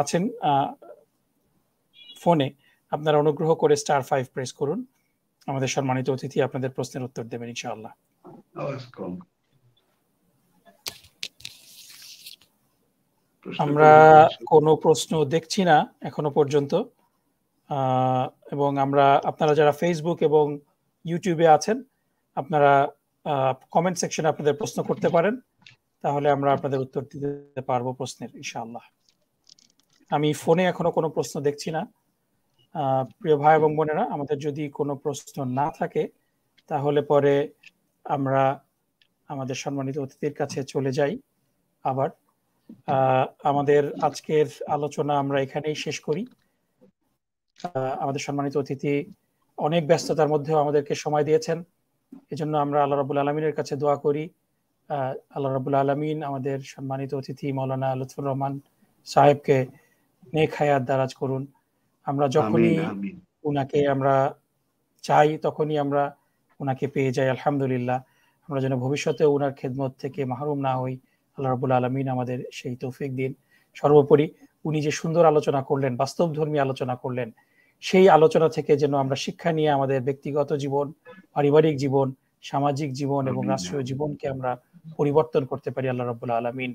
B: আছেন ফোনে আপনারা অনুগ্রহ করে স্টার ফাইভ প্রেস করুন আমাদের সম্মানিত অতিথি আপনাদের প্রশ্নের উত্তর দেবেন ইনশাআল্লাহ আমরা কোনো প্রশ্ন দেখছি না এখনো পর্যন্ত এবং আমরা আপনারা যারা ফেসবুক এবং ইউটিউবে আছেন আপনারা কমেন্ট সেকশনে আপনাদের প্রশ্ন করতে পারেন তাহলে আমরা আপনাদের উত্তর দিতে পারবো প্রশ্নের ইনশাআল্লাহ আমি ফোনে এখনো কোনো প্রশ্ন দেখছি না প্রিয় ভাই এবং বোনেরা আমাদের যদি কোনো প্রশ্ন না থাকে তাহলে পরে আমরা আমাদের সম্মানিত অতিথির কাছে চলে যাই আবার আমাদের আজকের আলোচনা আমরা এখানেই শেষ করি আমাদের সম্মানিত অতিথি অনেক ব্যস্ততার মধ্যেও আমাদেরকে সময় দিয়েছেন এজন্য আমরা আল্লাহ রাবুল আলমিনের কাছে দোয়া করি আল্লাহ রাবুল আলমিন আমাদের সম্মানিত অতিথি মৌলানা লুৎফুর রহমান সাহেবকে নেক হায়াত দারাজ করুন আমরা যখনই ওনাকে আমরা চাই তখনই আমরা ওনাকে পেয়ে যাই আলহামদুলিল্লাহ আমরা যেন ভবিষ্যতে ওনার খেদমত থেকে মাহরুম না হই আল্লাহ রাবুল আলমিন আমাদের সেই তৌফিক দিন সর্বোপরি উনি যে সুন্দর আলোচনা করলেন বাস্তব ধর্মী আলোচনা করলেন সেই আলোচনা থেকে যেন আমরা শিক্ষা নিয়ে আমাদের ব্যক্তিগত জীবন পারিবারিক জীবন সামাজিক জীবন এবং রাষ্ট্রীয় জীবনকে আমরা পরিবর্তন করতে পারি আল্লাহ রাব্বুল আলমিন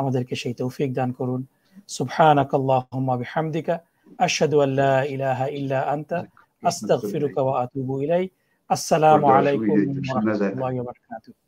B: আমাদেরকে সেই তৌফিক দান করুন সুবহানাক আল্লাহুম্মা আসসালামু আলাইকুম ওয়া ওয়া বারাকাতুহু